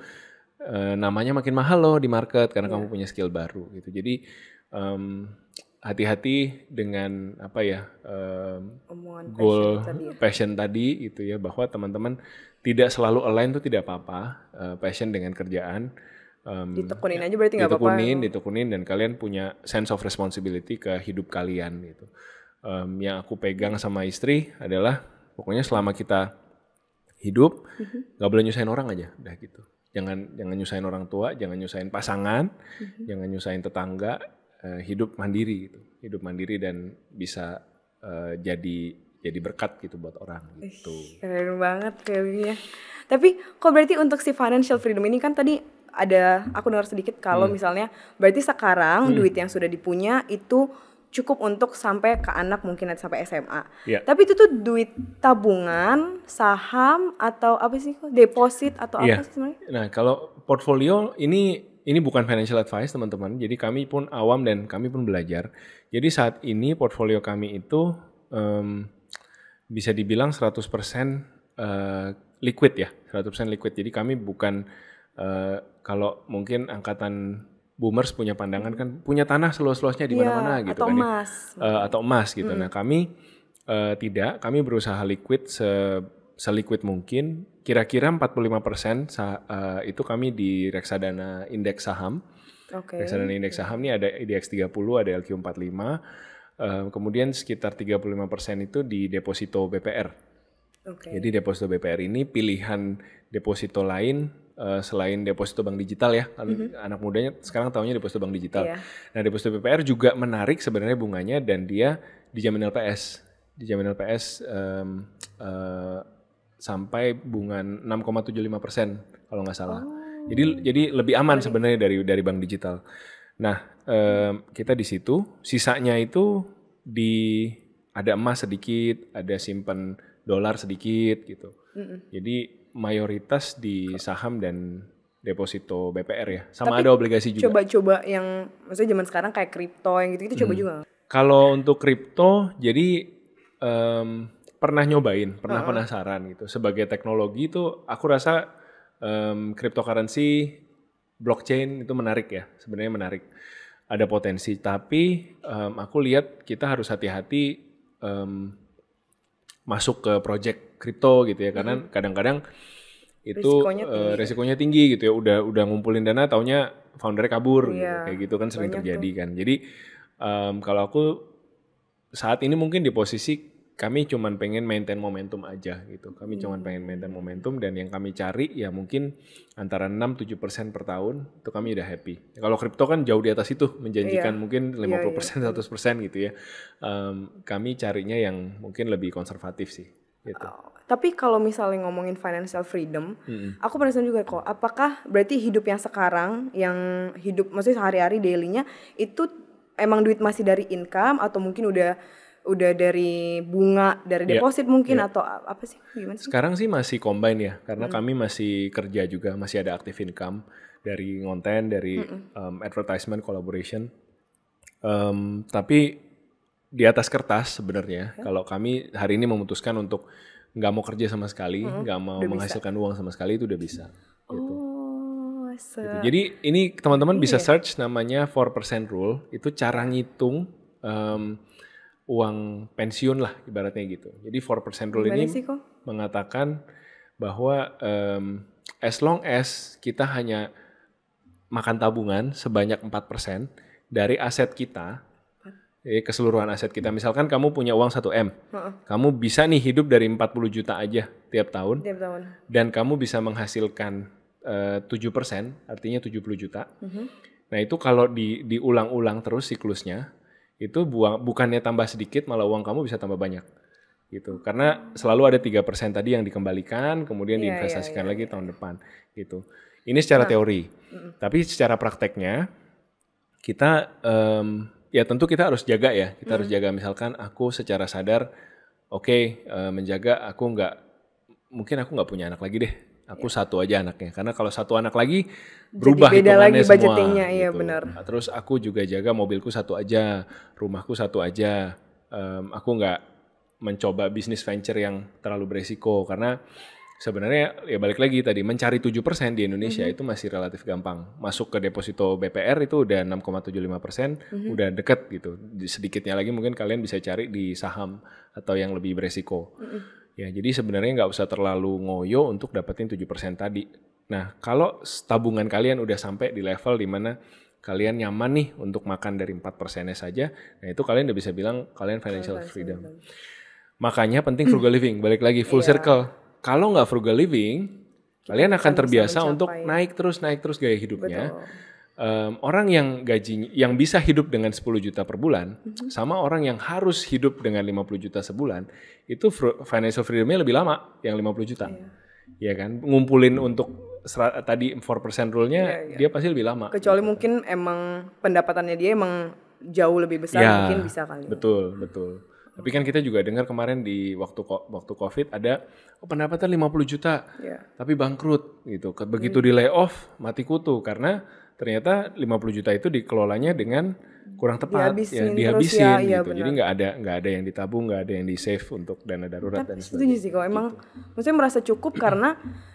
uh, namanya makin mahal loh di market karena yeah. kamu punya skill baru gitu. Jadi um, hati-hati dengan apa ya um, goal passion tadi, ya. passion tadi gitu ya bahwa teman-teman tidak selalu align tuh tidak apa-apa uh, passion dengan kerjaan um, ditekunin aja berarti nggak apa-apa ditekunin ditekunin dan kalian punya sense of responsibility ke hidup kalian gitu um, yang aku pegang sama istri adalah pokoknya selama kita hidup mhm. nggak mm-hmm. boleh nyusahin orang aja udah gitu jangan jangan nyusahin orang tua jangan nyusahin pasangan mm-hmm. jangan nyusahin tetangga uh, hidup mandiri gitu hidup mandiri dan bisa uh, jadi jadi berkat gitu buat orang gitu keren banget kayaknya tapi kok berarti untuk si financial freedom ini kan tadi ada aku dengar sedikit kalau hmm. misalnya berarti sekarang hmm. duit yang sudah dipunya itu cukup untuk sampai ke anak mungkin sampai SMA. Yeah. Tapi itu tuh duit tabungan, saham atau apa sih deposit atau yeah. apa iya. sih sebenarnya? Nah, kalau portfolio ini ini bukan financial advice teman-teman. Jadi kami pun awam dan kami pun belajar. Jadi saat ini portfolio kami itu um, bisa dibilang 100% uh, eh, liquid ya, 100% liquid. Jadi kami bukan uh, kalau mungkin angkatan boomers punya pandangan kan punya tanah seluas-luasnya di iya, mana-mana yeah, gitu atau kan ya. emas. Uh, atau emas gitu. Mm. Nah, kami uh, tidak, kami berusaha liquid se seliquid mungkin. Kira-kira 45% sa, uh, itu kami di reksadana indeks saham. Okay. Reksadana indeks saham ini ada IDX30, ada LQ45. Uh, kemudian sekitar 35% itu di deposito BPR. Okay. Jadi deposito BPR ini pilihan deposito lain Eh, selain deposito bank digital ya, kan mm-hmm. anak mudanya sekarang tahunya deposito bank digital. Yeah. Nah, deposito PPR juga menarik sebenarnya bunganya dan dia dijamin LPS. Dijamin LPS um, uh, eh, sampai bunga 6,75 persen kalau nggak salah. Oh. Jadi jadi lebih aman sebenarnya dari dari bank digital. Nah um, kita di situ, sisanya itu di ada emas sedikit, ada simpan dolar sedikit gitu. Mm -mm. Jadi mayoritas di saham dan deposito BPR ya. Sama Tapi ada obligasi juga. Coba-coba yang maksudnya zaman sekarang kayak kripto yang gitu-gitu hmm. coba juga. Kalau untuk kripto jadi um, pernah nyobain, pernah uh -huh. penasaran gitu. Sebagai teknologi itu aku rasa um, cryptocurrency blockchain itu menarik ya. Sebenarnya menarik. Ada potensi, tapi um, aku lihat kita harus hati-hati um, masuk ke project kripto gitu ya karena kadang-kadang itu resikonya eh, tinggi. Uh, resikonya tinggi gitu ya udah udah ngumpulin dana taunya founder kabur yeah. gitu. Iya, kayak gitu kan sering Banyak terjadi tuh. kan jadi um, kalau aku saat ini mungkin di posisi kami cuman pengen maintain momentum aja gitu kami hmm. cuman pengen maintain momentum dan yang kami cari ya mungkin antara 6-7% per tahun itu kami udah happy kalau kripto kan jauh di atas itu menjanjikan yeah. mungkin 50% yeah, yeah. 100% gitu ya um, kami carinya yang mungkin lebih konservatif sih gitu. Oh, tapi kalau misalnya ngomongin financial freedom, hmm. aku penasaran juga kok, apakah berarti hidup yang sekarang, yang hidup maksudnya sehari-hari dailynya itu emang duit masih dari income atau mungkin udah udah dari bunga dari iya. deposit yeah, mungkin yeah. atau apa sih gimana sih? Sekarang sih masih combine ya karena mm. kami masih kerja juga masih ada active income dari konten dari mm -hmm. Um, advertisement collaboration. Um, tapi di atas kertas sebenarnya. yeah. Kalau kami hari ini memutuskan untuk nggak mau kerja sama sekali, nggak hmm, mau menghasilkan bisa. uang sama sekali itu udah bisa. gitu. oh, gitu. Jadi ini teman-teman bisa iya. search namanya 4% rule. Itu cara ngitung um, uang pensiun lah ibaratnya gitu. Jadi 4% rule Gimana ini sih, mengatakan bahwa um, as long as kita hanya makan tabungan sebanyak 4% dari aset kita keseluruhan aset kita. Hmm. Misalkan kamu punya uang 1 M. Uh-uh. Kamu bisa nih hidup dari 40 juta aja tiap tahun. Tiap tahun. Dan kamu bisa menghasilkan eh, uh, 7%, artinya 70 juta. Uh-huh. Nah, itu kalau di diulang-ulang terus siklusnya, itu buang bukannya tambah sedikit malah uang kamu bisa tambah banyak. Gitu. Karena selalu ada tiga persen tadi yang dikembalikan, kemudian yeah, iya, diinvestasikan yeah, yeah. lagi iya, tahun iya. depan gitu. Ini secara nah. teori. Uh-uh. Tapi secara prakteknya kita um, ya tentu kita harus jaga ya. Kita hmm. harus jaga misalkan aku secara sadar oke okay, uh, eh, menjaga aku nggak mungkin aku nggak punya anak lagi deh. Aku ya. satu aja anaknya. Karena kalau satu anak lagi berubah Jadi beda lagi budgetingnya semua, iya, gitu. benar. Nah, terus aku juga jaga mobilku satu aja, rumahku satu aja. Um, aku nggak mencoba bisnis venture yang terlalu beresiko karena sebenarnya ya balik lagi tadi mencari tujuh persen di Indonesia mm -hmm. itu masih relatif gampang. Masuk ke deposito BPR itu udah 6,75%, mm -hmm. udah deket gitu. Sedikitnya lagi mungkin kalian bisa cari di saham atau yang lebih beresiko. Mm -hmm. Ya, jadi sebenarnya nggak usah terlalu ngoyo untuk dapetin tujuh persen tadi. Nah, kalau tabungan kalian udah sampai di level di mana kalian nyaman nih untuk makan dari empat persennya saja, nah itu kalian udah bisa bilang kalian financial freedom. Makanya penting frugal living, balik lagi full yeah. circle kalau nggak frugal living, kalian akan terbiasa untuk naik terus naik terus gaya hidupnya. um, orang yang gajinya yang bisa hidup dengan 10 juta per bulan mm -hmm. sama orang yang harus hidup dengan 50 juta sebulan itu financial freedomnya lebih lama yang 50 juta. Iya yeah. kan? Ngumpulin untuk tadi 4% rule-nya yeah, yeah. dia pasti lebih lama. Kecuali gitu. mungkin emang pendapatannya dia emang jauh lebih besar yeah, mungkin bisa kali. Ya. Betul, betul. Tapi kan kita juga dengar kemarin di waktu waktu Covid ada oh, pendapatan 50 juta. Yeah. Tapi bangkrut gitu. Begitu hmm. di layoff mati kutu karena ternyata 50 juta itu dikelolanya dengan kurang tepat dihabisin, ya dihabisin ya, iya, gitu. Ya, Jadi nggak ada nggak ada yang ditabung, nggak ada yang di save untuk dana darurat Tapi dan sebagainya. Setuju sih kalau emang gitu. maksudnya merasa cukup karena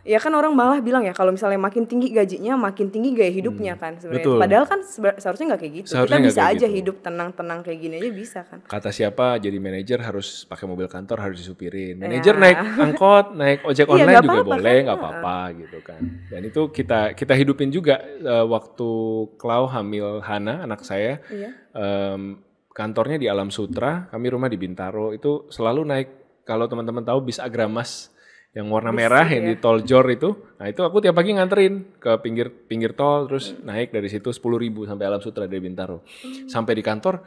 ya kan orang malah bilang ya kalau misalnya makin tinggi gajinya makin tinggi gaya hidupnya hmm. kan sebenarnya. Padahal kan seharusnya nggak kayak gitu. Seharusnya Kita bisa aja gitu. hidup tenang-tenang kayak gini aja bisa kan. Kata siapa jadi manajer harus pakai mobil kantor harus disupirin. Manajer ya. naik angkot, naik ojek iya, online ya, juga apa -apa, boleh, kan. nggak kan. apa-apa gitu kan. Dan itu kita kita hidupin juga uh, waktu Klau hamil Hana anak saya. Iya. Um, kantornya di Alam Sutra, kami rumah di Bintaro. Itu selalu naik kalau teman-teman tahu bis Agramas yang warna bis, merah iya. yang di tol Jor itu. Nah, itu aku tiap pagi nganterin ke pinggir pinggir tol terus hmm. naik dari situ sepuluh ribu sampai Alam Sutra dari Bintaro. Hmm. Sampai di kantor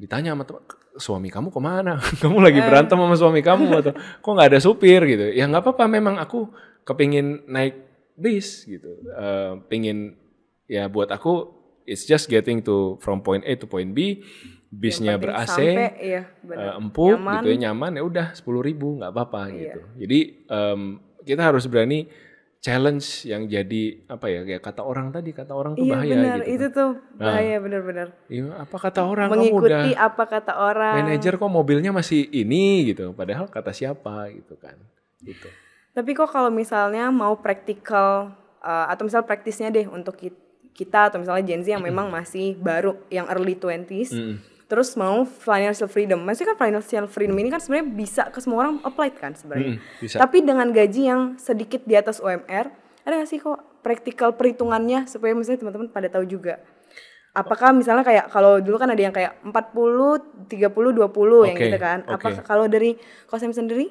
ditanya sama teman, suami kamu kemana? kamu lagi eh. berantem sama suami kamu atau kok nggak ada supir gitu? Ya nggak apa-apa, memang aku kepingin naik bis gitu, uh, pingin ya buat aku it's just getting to from point A to point B bisnya ber AC ya, uh, empuk nyaman. gitu ya nyaman ya udah sepuluh ribu nggak apa-apa iya. gitu jadi um, kita harus berani challenge yang jadi apa ya kayak kata orang tadi kata orang tuh iya, bahaya bener, gitu kan. itu tuh ah. bahaya nah, bener-bener iya, apa kata orang mengikuti kamu udah apa kata orang manajer kok mobilnya masih ini gitu padahal kata siapa gitu kan gitu tapi kok kalau misalnya mau praktikal uh, eh, atau misal praktisnya deh untuk kita kita atau misalnya Gen Z yang memang masih baru yang early twenties mm. terus mau financial freedom maksudnya kan financial freedom ini kan sebenarnya bisa ke semua orang apply kan sebenarnya mm, tapi dengan gaji yang sedikit di atas UMR ada gak sih kok praktikal perhitungannya supaya misalnya teman-teman pada tahu juga apakah misalnya kayak kalau dulu kan ada yang kayak 40 30 20 okay, yang gitu kan apakah kalau dari kosem sendiri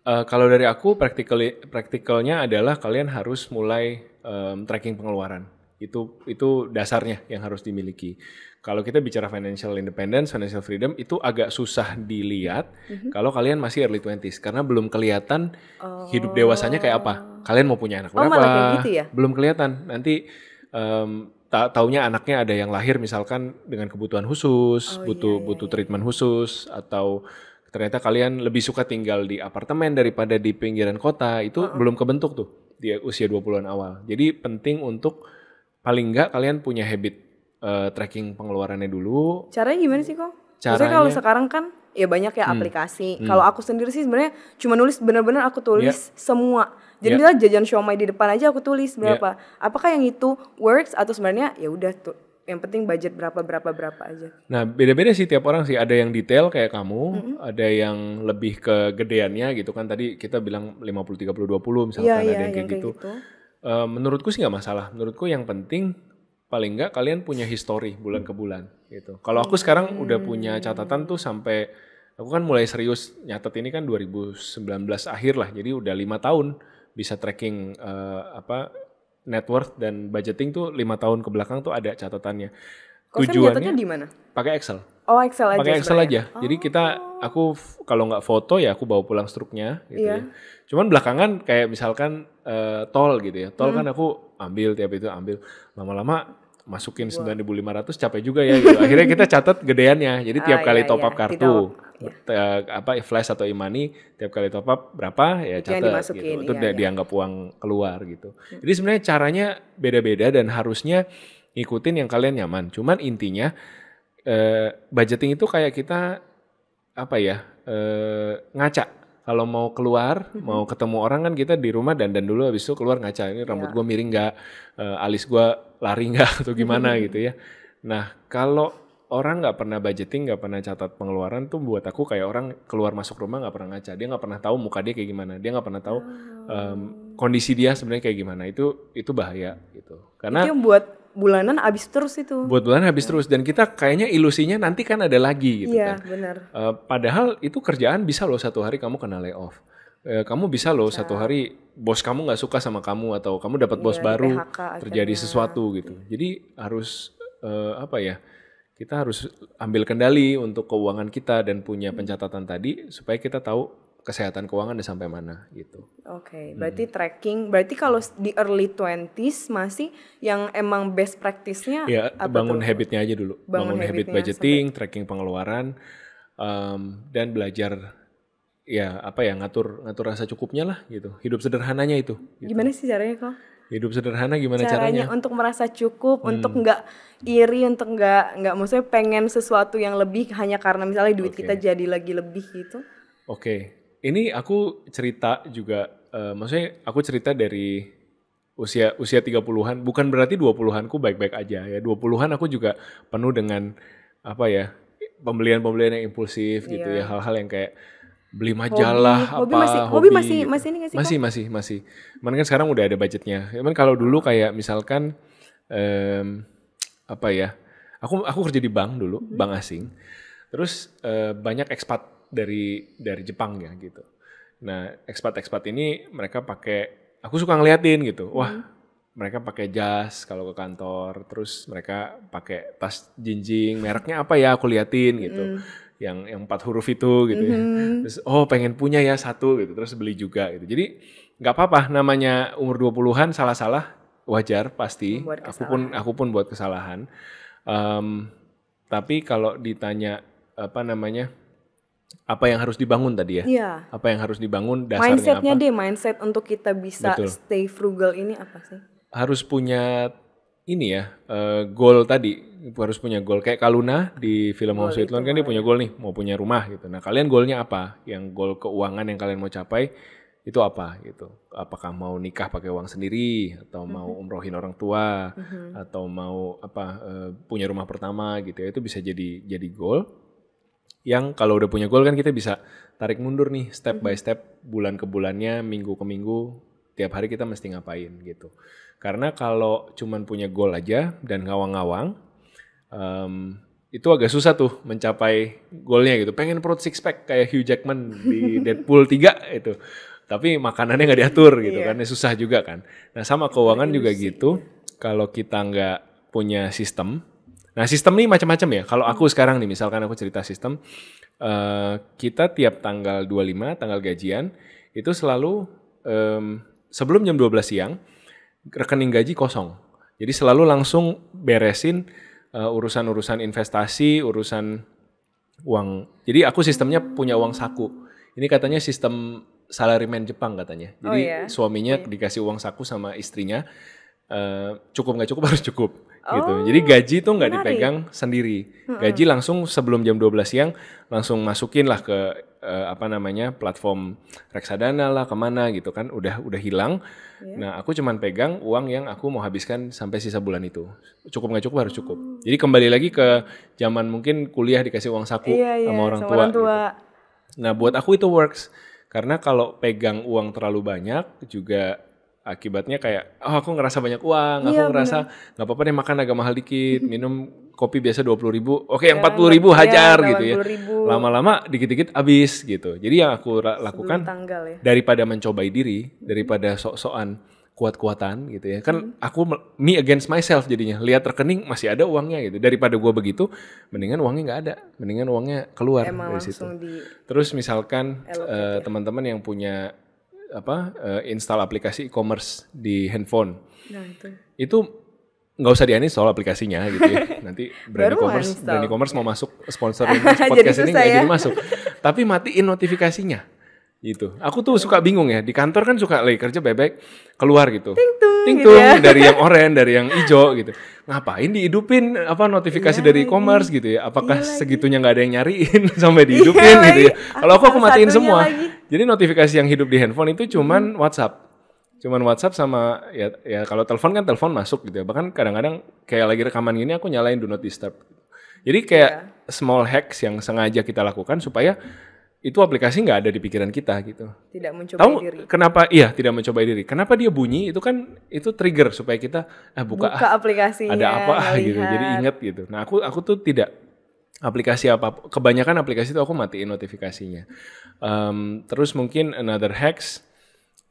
Uh, kalau dari aku practicalnya praktikalnya adalah kalian harus mulai um, tracking pengeluaran. Itu itu dasarnya yang harus dimiliki. Kalau kita bicara financial independence, financial freedom itu agak susah dilihat mm -hmm. kalau kalian masih early twenties karena belum kelihatan oh. hidup dewasanya kayak apa. Oh. Kalian mau punya anak oh, berapa? gitu ya? Belum kelihatan. Nanti um, ta taunya anaknya ada yang lahir misalkan dengan kebutuhan khusus, oh, butuh iya, iya butuh iya. treatment khusus atau ternyata kalian lebih suka tinggal di apartemen daripada di pinggiran kota, itu uh belum kebentuk tuh di usia 20-an awal. Jadi penting untuk paling enggak kalian punya habit uh, tracking pengeluarannya dulu. Caranya gimana sih kok? Caranya kalau sekarang kan ya banyak ya hmm. aplikasi. Hmm. Kalau aku sendiri sih sebenarnya cuma nulis bener-bener aku tulis yeah. semua. Jadi yeah. jajan siomay di depan aja aku tulis ya. berapa. Yeah. Apakah yang itu works atau sebenarnya ya udah tuh yang penting budget berapa berapa berapa aja. Nah beda-beda sih tiap orang sih ada yang detail kayak kamu, mm -hmm. ada yang lebih ke gedeannya gitu kan tadi kita bilang 50 30 20 misalkan yeah, ada yeah, yang, kayak, yang gitu. kayak gitu. gitu. Eh, menurutku sih nggak masalah. Menurutku yang penting paling nggak kalian punya histori bulan ke bulan gitu. Kalau aku sekarang hmm. udah punya catatan tuh sampai aku kan mulai serius nyatet ini kan 2019 akhir lah. Jadi udah lima tahun bisa tracking uh, apa net worth dan budgeting tuh lima tahun ke belakang tuh ada catatannya. Kau tujuannya di mana? Pakai Excel. Oh Excel aja. Pakai Excel aja. Oh. Jadi kita aku kalau nggak foto ya aku bawa pulang struknya gitu yeah. ya. Cuman belakangan kayak misalkan uh, tol gitu ya. Tol kan hmm. kan aku ambil tiap itu ambil. Lama-lama masukin wow. 9.500 capek juga ya gitu. Akhirnya kita catat gedeannya. Jadi ah, tiap kali iya, top up iya. kartu Tidak, iya. Eh, apa flash atau imani tiap kali top up berapa ya catat gitu. Itu iya, iya, dianggap uang keluar gitu. Hmm. Jadi sebenarnya caranya beda-beda dan harusnya ngikutin yang kalian nyaman. Cuman intinya Eh, budgeting itu kayak kita apa ya uh, ngaca kalau mau keluar mm-hmm. mau ketemu orang kan kita di rumah dan dulu habis itu keluar ngaca ini rambut yeah. gue miring nggak uh, alis gue lari nggak atau gimana mm-hmm. gitu ya nah kalau orang nggak pernah budgeting, nggak pernah catat pengeluaran tuh buat aku kayak orang keluar masuk rumah nggak pernah ngaca, dia nggak pernah tahu muka dia kayak gimana, dia nggak pernah tahu oh. um, kondisi dia sebenarnya kayak gimana. Itu itu bahaya gitu. Karena itu yang buat bulanan habis terus itu. Buat bulanan habis iya. terus dan kita kayaknya ilusinya nanti kan ada lagi gitu iya, kan. Iya, benar. Uh, padahal itu kerjaan bisa loh satu hari kamu kena layoff. Uh, kamu bisa loh bisa. satu hari bos kamu nggak suka sama kamu atau kamu dapat iya, bos baru terjadi akhirnya. sesuatu gitu. Jadi harus uh, apa ya? Kita harus ambil kendali untuk keuangan kita dan punya hmm. pencatatan hmm. tadi supaya kita tahu kesehatan keuangan udah sampai mana gitu. Oke, okay, hmm. berarti hmm. tracking, berarti kalau di early 20s masih yang emang best practice-nya ya, bangun tuh? habitnya aja dulu. Bangun, bangun habit budgeting, sampai... tracking pengeluaran um, dan belajar ya apa ya ngatur ngatur rasa cukupnya lah gitu. Hidup sederhananya itu. Gitu. Gimana sih caranya kok? Hidup sederhana gimana caranya? Caranya untuk merasa cukup, hmm. untuk nggak iri, untuk nggak nggak maksudnya pengen sesuatu yang lebih hanya karena misalnya duit okay. kita jadi lagi lebih gitu. Oke, ini aku cerita juga uh, maksudnya aku cerita dari usia usia 30-an bukan berarti 20-anku baik-baik aja ya. 20-an aku juga penuh dengan apa ya? pembelian-pembelian yang impulsif yeah. gitu iya. ya, hal-hal yang kayak beli majalah hobi, apa hobi masih hobi, hobi masih gitu. masih ini sih masih kok? masih masih kan sekarang udah ada budgetnya cuman kalau dulu kayak misalkan um, apa ya aku aku kerja di bank dulu hmm. bank asing terus uh, banyak ekspat dari dari Jepang ya gitu. Nah ekspat-ekspat ini mereka pakai, aku suka ngeliatin gitu, wah hmm. mereka pakai jas kalau ke kantor, terus mereka pakai tas jinjing, mereknya apa ya aku liatin gitu. Hmm yang yang empat huruf itu gitu mm -hmm. ya. Terus oh pengen punya ya satu gitu terus beli juga gitu. Jadi nggak apa-apa namanya umur 20-an salah-salah wajar pasti. Aku pun aku pun buat kesalahan. Um, tapi kalau ditanya apa namanya apa yang harus dibangun tadi ya? Iya. Apa yang harus dibangun dasarnya Mindsetnya apa? deh, mindset untuk kita bisa Betul. stay frugal ini apa sih? Harus punya ini ya, uh, goal tadi. Harus punya goal. Kayak Kaluna di film goal Home Sweet Loan kan dia punya goal nih, mau punya rumah gitu. Nah kalian goalnya apa? Yang goal keuangan yang kalian mau capai itu apa gitu? Apakah mau nikah pakai uang sendiri atau mm-hmm. mau mhm. umrohin orang tua mm-hmm. atau mau apa uh, punya rumah pertama gitu ya? Itu bisa jadi jadi goal yang kalau udah punya goal kan kita bisa tarik mundur nih step by mm-hmm. step bulan ke bulannya minggu ke minggu tiap hari kita mesti ngapain gitu karena kalau cuman punya goal aja dan ngawang-ngawang um, itu agak susah tuh mencapai goalnya gitu pengen perut six pack kayak Hugh Jackman di Deadpool 3 itu tapi makanannya nggak diatur gitu yeah. kan susah juga kan nah sama keuangan iya, juga gitu kalau kita nggak punya sistem Nah sistem ini macam-macam ya. Kalau aku hmm. sekarang nih misalkan aku cerita sistem, uh, kita tiap tanggal 25, tanggal gajian, itu selalu um, sebelum jam 12 siang, rekening gaji kosong. Jadi selalu langsung beresin eh, urusan-urusan uh, investasi, urusan uang. Jadi aku sistemnya punya uang saku. Ini katanya sistem salaryman Jepang katanya. Oh Jadi oh, iya. suaminya okay. Iya. dikasih uang saku sama istrinya. Uh, cukup nggak cukup harus cukup gitu. Oh, Jadi gaji tuh nggak dipegang sendiri. Gaji langsung sebelum jam 12 siang langsung masukin lah ke uh, apa namanya platform reksadana lah kemana gitu kan udah udah hilang. Yeah. Nah aku cuman pegang uang yang aku mau habiskan sampai sisa bulan itu. Cukup nggak cukup harus cukup. Oh. Jadi kembali lagi ke zaman mungkin kuliah dikasih uang saku yeah, yeah, sama orang sama tua. Orang gitu. tua. Gitu. Nah buat aku itu works karena kalau pegang uang terlalu banyak juga akibatnya kayak oh aku ngerasa banyak uang iya, aku ngerasa nggak apa-apa deh makan agak mahal dikit minum kopi biasa dua puluh ribu oke yang iya, empat puluh ribu iya, hajar gitu ya lama-lama dikit-dikit abis gitu jadi yang aku lakukan ya. daripada mencobai diri hmm. daripada sok-sokan kuat-kuatan gitu ya kan hmm. aku me against myself jadinya lihat rekening masih ada uangnya gitu daripada gua begitu mendingan uangnya nggak ada mendingan uangnya keluar Emang dari situ di terus misalkan uh, ya. teman-teman yang punya apa uh, install aplikasi e-commerce di handphone. Nah, itu. Itu nggak usah soal aplikasinya gitu ya. Nanti brand e-commerce brand e-commerce mau masuk sponsor podcast ini nggak ya. jadi masuk. Tapi matiin notifikasinya. Gitu. Aku tuh suka bingung ya. Di kantor kan suka lagi kerja bebek keluar gitu. Ting tung, gitu ya. dari yang oranye, dari yang hijau gitu. Ngapain dihidupin apa notifikasi iya dari iya. e-commerce gitu ya? Apakah iya segitunya nggak ada yang nyariin sampai iya dihidupin iya gitu ya? Kalau aku aku matiin semua. Lagi. Jadi notifikasi yang hidup di handphone itu cuman hmm. WhatsApp cuman WhatsApp sama ya ya kalau telepon kan telepon masuk gitu ya. Bahkan kadang-kadang kayak lagi rekaman gini aku nyalain do not disturb. Jadi kayak yeah. small hacks yang sengaja kita lakukan supaya itu aplikasi nggak ada di pikiran kita gitu. Tidak mencoba Tahu diri. Kenapa? Iya, tidak mencoba diri. Kenapa dia bunyi? Itu kan itu trigger supaya kita eh, buka, buka ah, aplikasi. Ada apa ah, gitu. Jadi inget gitu. Nah, aku aku tuh tidak aplikasi apa kebanyakan aplikasi itu aku matiin notifikasinya. Um, terus mungkin another hacks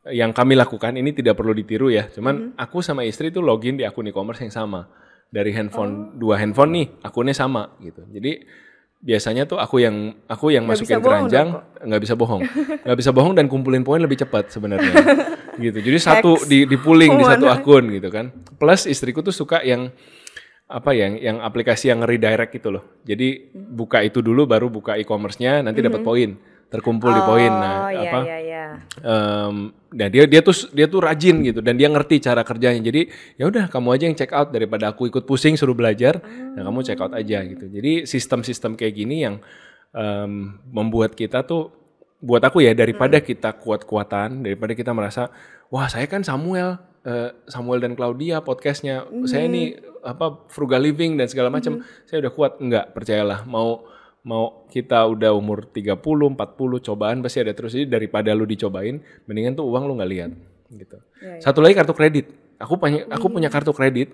yang kami lakukan ini tidak perlu ditiru ya. Cuman mm-hmm. aku sama istri tuh login di akun e-commerce yang sama dari handphone oh. dua handphone nih akunnya sama gitu. Jadi biasanya tuh aku yang aku yang gak masukin keranjang nggak bisa bohong nggak bisa bohong dan kumpulin poin lebih cepat sebenarnya gitu jadi satu di di pooling di satu akun gitu kan plus istriku tuh suka yang apa ya, yang yang aplikasi yang redirect itu loh jadi buka itu dulu baru buka e-commerce-nya nanti mm -hmm. dapat mm-hmm. poin terkumpul oh, di poin nah oh, iya, apa iya, iya. Um, nah dia dia tuh dia tuh rajin gitu dan dia ngerti cara kerjanya jadi ya udah kamu aja yang check out daripada aku ikut pusing suruh belajar hmm. nah kamu check out aja gitu jadi sistem-sistem kayak gini yang um, membuat kita tuh buat aku ya daripada hmm. kita kuat-kuatan daripada kita merasa wah saya kan Samuel eh, Samuel dan Claudia podcastnya hmm. saya ini apa frugal living dan segala macam hmm. saya udah kuat enggak percayalah mau mau kita udah umur 30, 40 cobaan pasti ada terus. Jadi daripada lu dicobain, mendingan tuh uang lu nggak lihat gitu. Ya, ya. Satu lagi kartu kredit. Aku punya oh, aku iya. punya kartu kredit.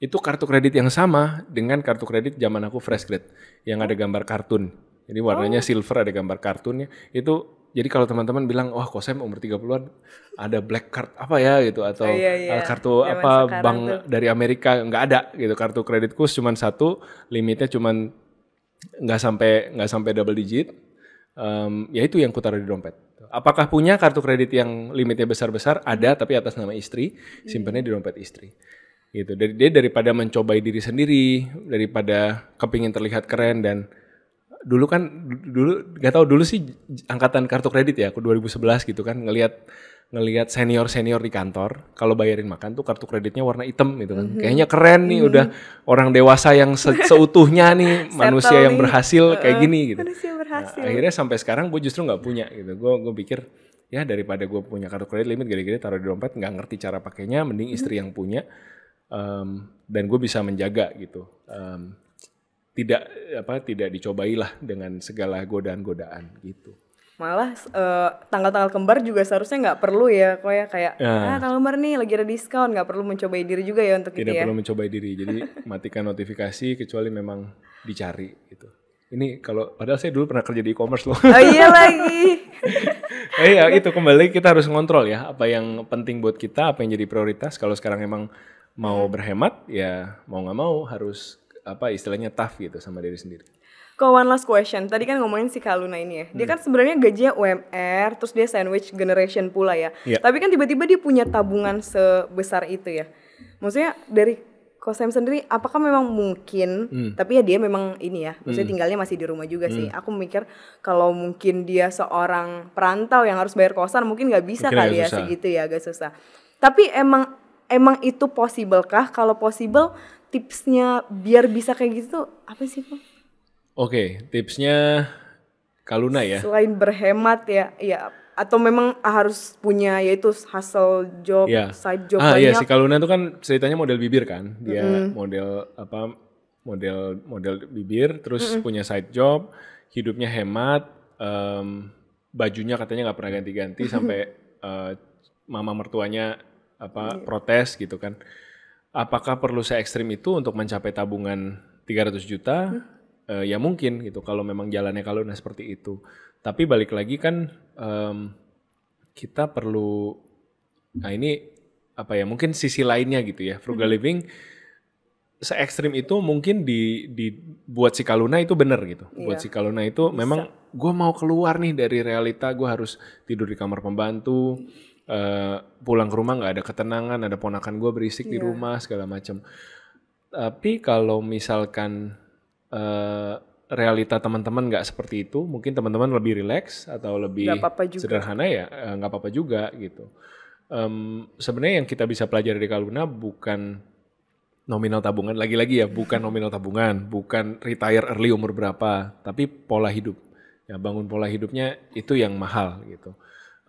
Itu kartu kredit yang sama dengan kartu kredit zaman aku fresh grade yang ada gambar kartun. Jadi warnanya oh. silver ada gambar kartunnya. Itu jadi kalau teman-teman bilang wah oh, saya umur 30-an ada black card apa ya gitu atau oh, iya, iya. Eh, kartu Zaman apa bank tuh. dari Amerika nggak ada gitu kartu kreditku cuma satu limitnya cuma nggak sampai nggak sampai double digit um, ya itu yang kutaruh di dompet apakah punya kartu kredit yang limitnya besar besar ada tapi atas nama istri simpannya di dompet istri gitu dari dia daripada mencobai diri sendiri daripada kepingin terlihat keren dan dulu kan dulu nggak tahu dulu sih angkatan kartu kredit ya aku 2011 gitu kan ngelihat ngelihat senior senior di kantor kalau bayarin makan tuh kartu kreditnya warna hitam gitu kan mm -hmm. kayaknya keren nih mm udah mm-hmm. orang dewasa yang se seutuhnya nih manusia yang berhasil kayak gini gitu manusia nah, berhasil. Nah, akhirnya sampai sekarang gue justru nggak punya gitu gue gue pikir ya daripada gue punya kartu kredit limit gede-gede taruh di dompet nggak ngerti cara pakainya mending istri mm yang punya um, dan gue bisa menjaga gitu um, tidak apa tidak dicobailah dengan segala godaan-godaan gitu malah tanggal eh, tanggal-tanggal kembar juga seharusnya nggak perlu ya kok ya kayak ya. ah tanggal kembar nih lagi ada diskon nggak perlu mencobai diri juga ya untuk tidak itu ya. perlu mencobai diri jadi matikan notifikasi kecuali memang dicari gitu ini kalau padahal saya dulu pernah kerja di e-commerce loh oh iya lagi eh, ya itu kembali kita harus ngontrol ya apa yang penting buat kita apa yang jadi prioritas kalau sekarang emang mau hmm. berhemat ya mau nggak mau harus apa istilahnya tough gitu sama diri sendiri ke one last question. Tadi kan ngomongin si Kaluna ini ya. Dia hmm. kan sebenarnya gajinya UMR, terus dia sandwich generation pula ya. Yeah. Tapi kan tiba-tiba dia punya tabungan sebesar itu ya. Maksudnya dari Kosem sendiri apakah memang mungkin hmm. tapi ya dia memang ini ya maksudnya hmm. tinggalnya masih di rumah juga hmm. sih aku mikir kalau mungkin dia seorang perantau yang harus bayar kosan mungkin nggak bisa mungkin kali ya susah. segitu ya agak susah tapi emang emang itu possible kah kalau possible tipsnya biar bisa kayak gitu apa sih kok Oke, okay, tipsnya Kaluna ya. Selain berhemat ya, ya atau memang harus punya yaitu hustle job, yeah. side job ah, iya, banyak. iya si Kaluna itu kan ceritanya model bibir kan. Dia mm model apa model model bibir terus mm -hmm. punya side job, hidupnya hemat, um, bajunya katanya nggak pernah ganti-ganti sampai uh, mama mertuanya apa yeah. protes gitu kan. Apakah perlu se ekstrim itu untuk mencapai tabungan 300 juta? Mm uh, ya mungkin gitu kalau memang jalannya kalau nah seperti itu. Tapi balik lagi kan um, kita perlu nah ini apa ya mungkin sisi lainnya gitu ya frugal hmm. living se ekstrim itu mungkin di di buat si Kaluna itu bener gitu iya. buat si Kaluna itu Bisa. memang gue mau keluar nih dari realita gue harus tidur di kamar pembantu uh, pulang ke rumah nggak ada ketenangan ada ponakan gue berisik iya. di rumah segala macam tapi kalau misalkan Eh, realita teman-teman nggak seperti itu, mungkin teman-teman lebih rileks atau lebih apa -apa juga. sederhana ya, eh, nggak apa-apa juga gitu. Um, Sebenarnya yang kita bisa pelajari dari Kaluna bukan nominal tabungan, lagi-lagi ya bukan nominal tabungan, bukan retire early umur berapa, tapi pola hidup. Ya bangun pola hidupnya itu yang mahal gitu.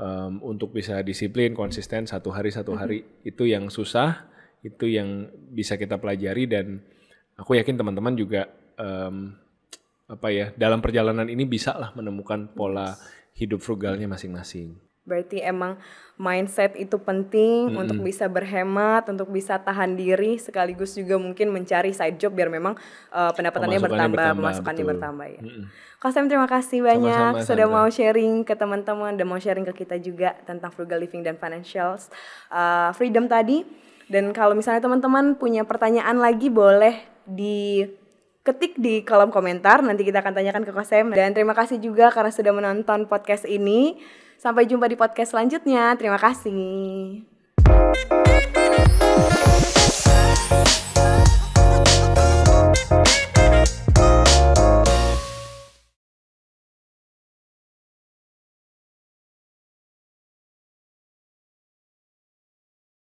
Um, untuk bisa disiplin, konsisten satu hari satu hari mm -hmm. itu yang susah, itu yang bisa kita pelajari dan aku yakin teman-teman juga um, apa ya dalam perjalanan ini bisa lah menemukan pola hidup frugalnya masing-masing. Berarti emang mindset itu penting mm -hmm. untuk bisa berhemat, untuk bisa tahan diri, sekaligus juga mungkin mencari side job biar memang uh, pendapatannya bertambah, pemasukannya bertambah ya. Mm -hmm. Kasem terima kasih banyak Sama-sama, sudah Sandra. mau sharing ke teman-teman dan mau sharing ke kita juga tentang frugal living dan financials uh, freedom tadi. Dan kalau misalnya teman-teman punya pertanyaan lagi boleh di ketik di kolom komentar. Nanti kita akan tanyakan ke Kosem. Dan terima kasih juga karena sudah menonton podcast ini. Sampai jumpa di podcast selanjutnya. Terima kasih.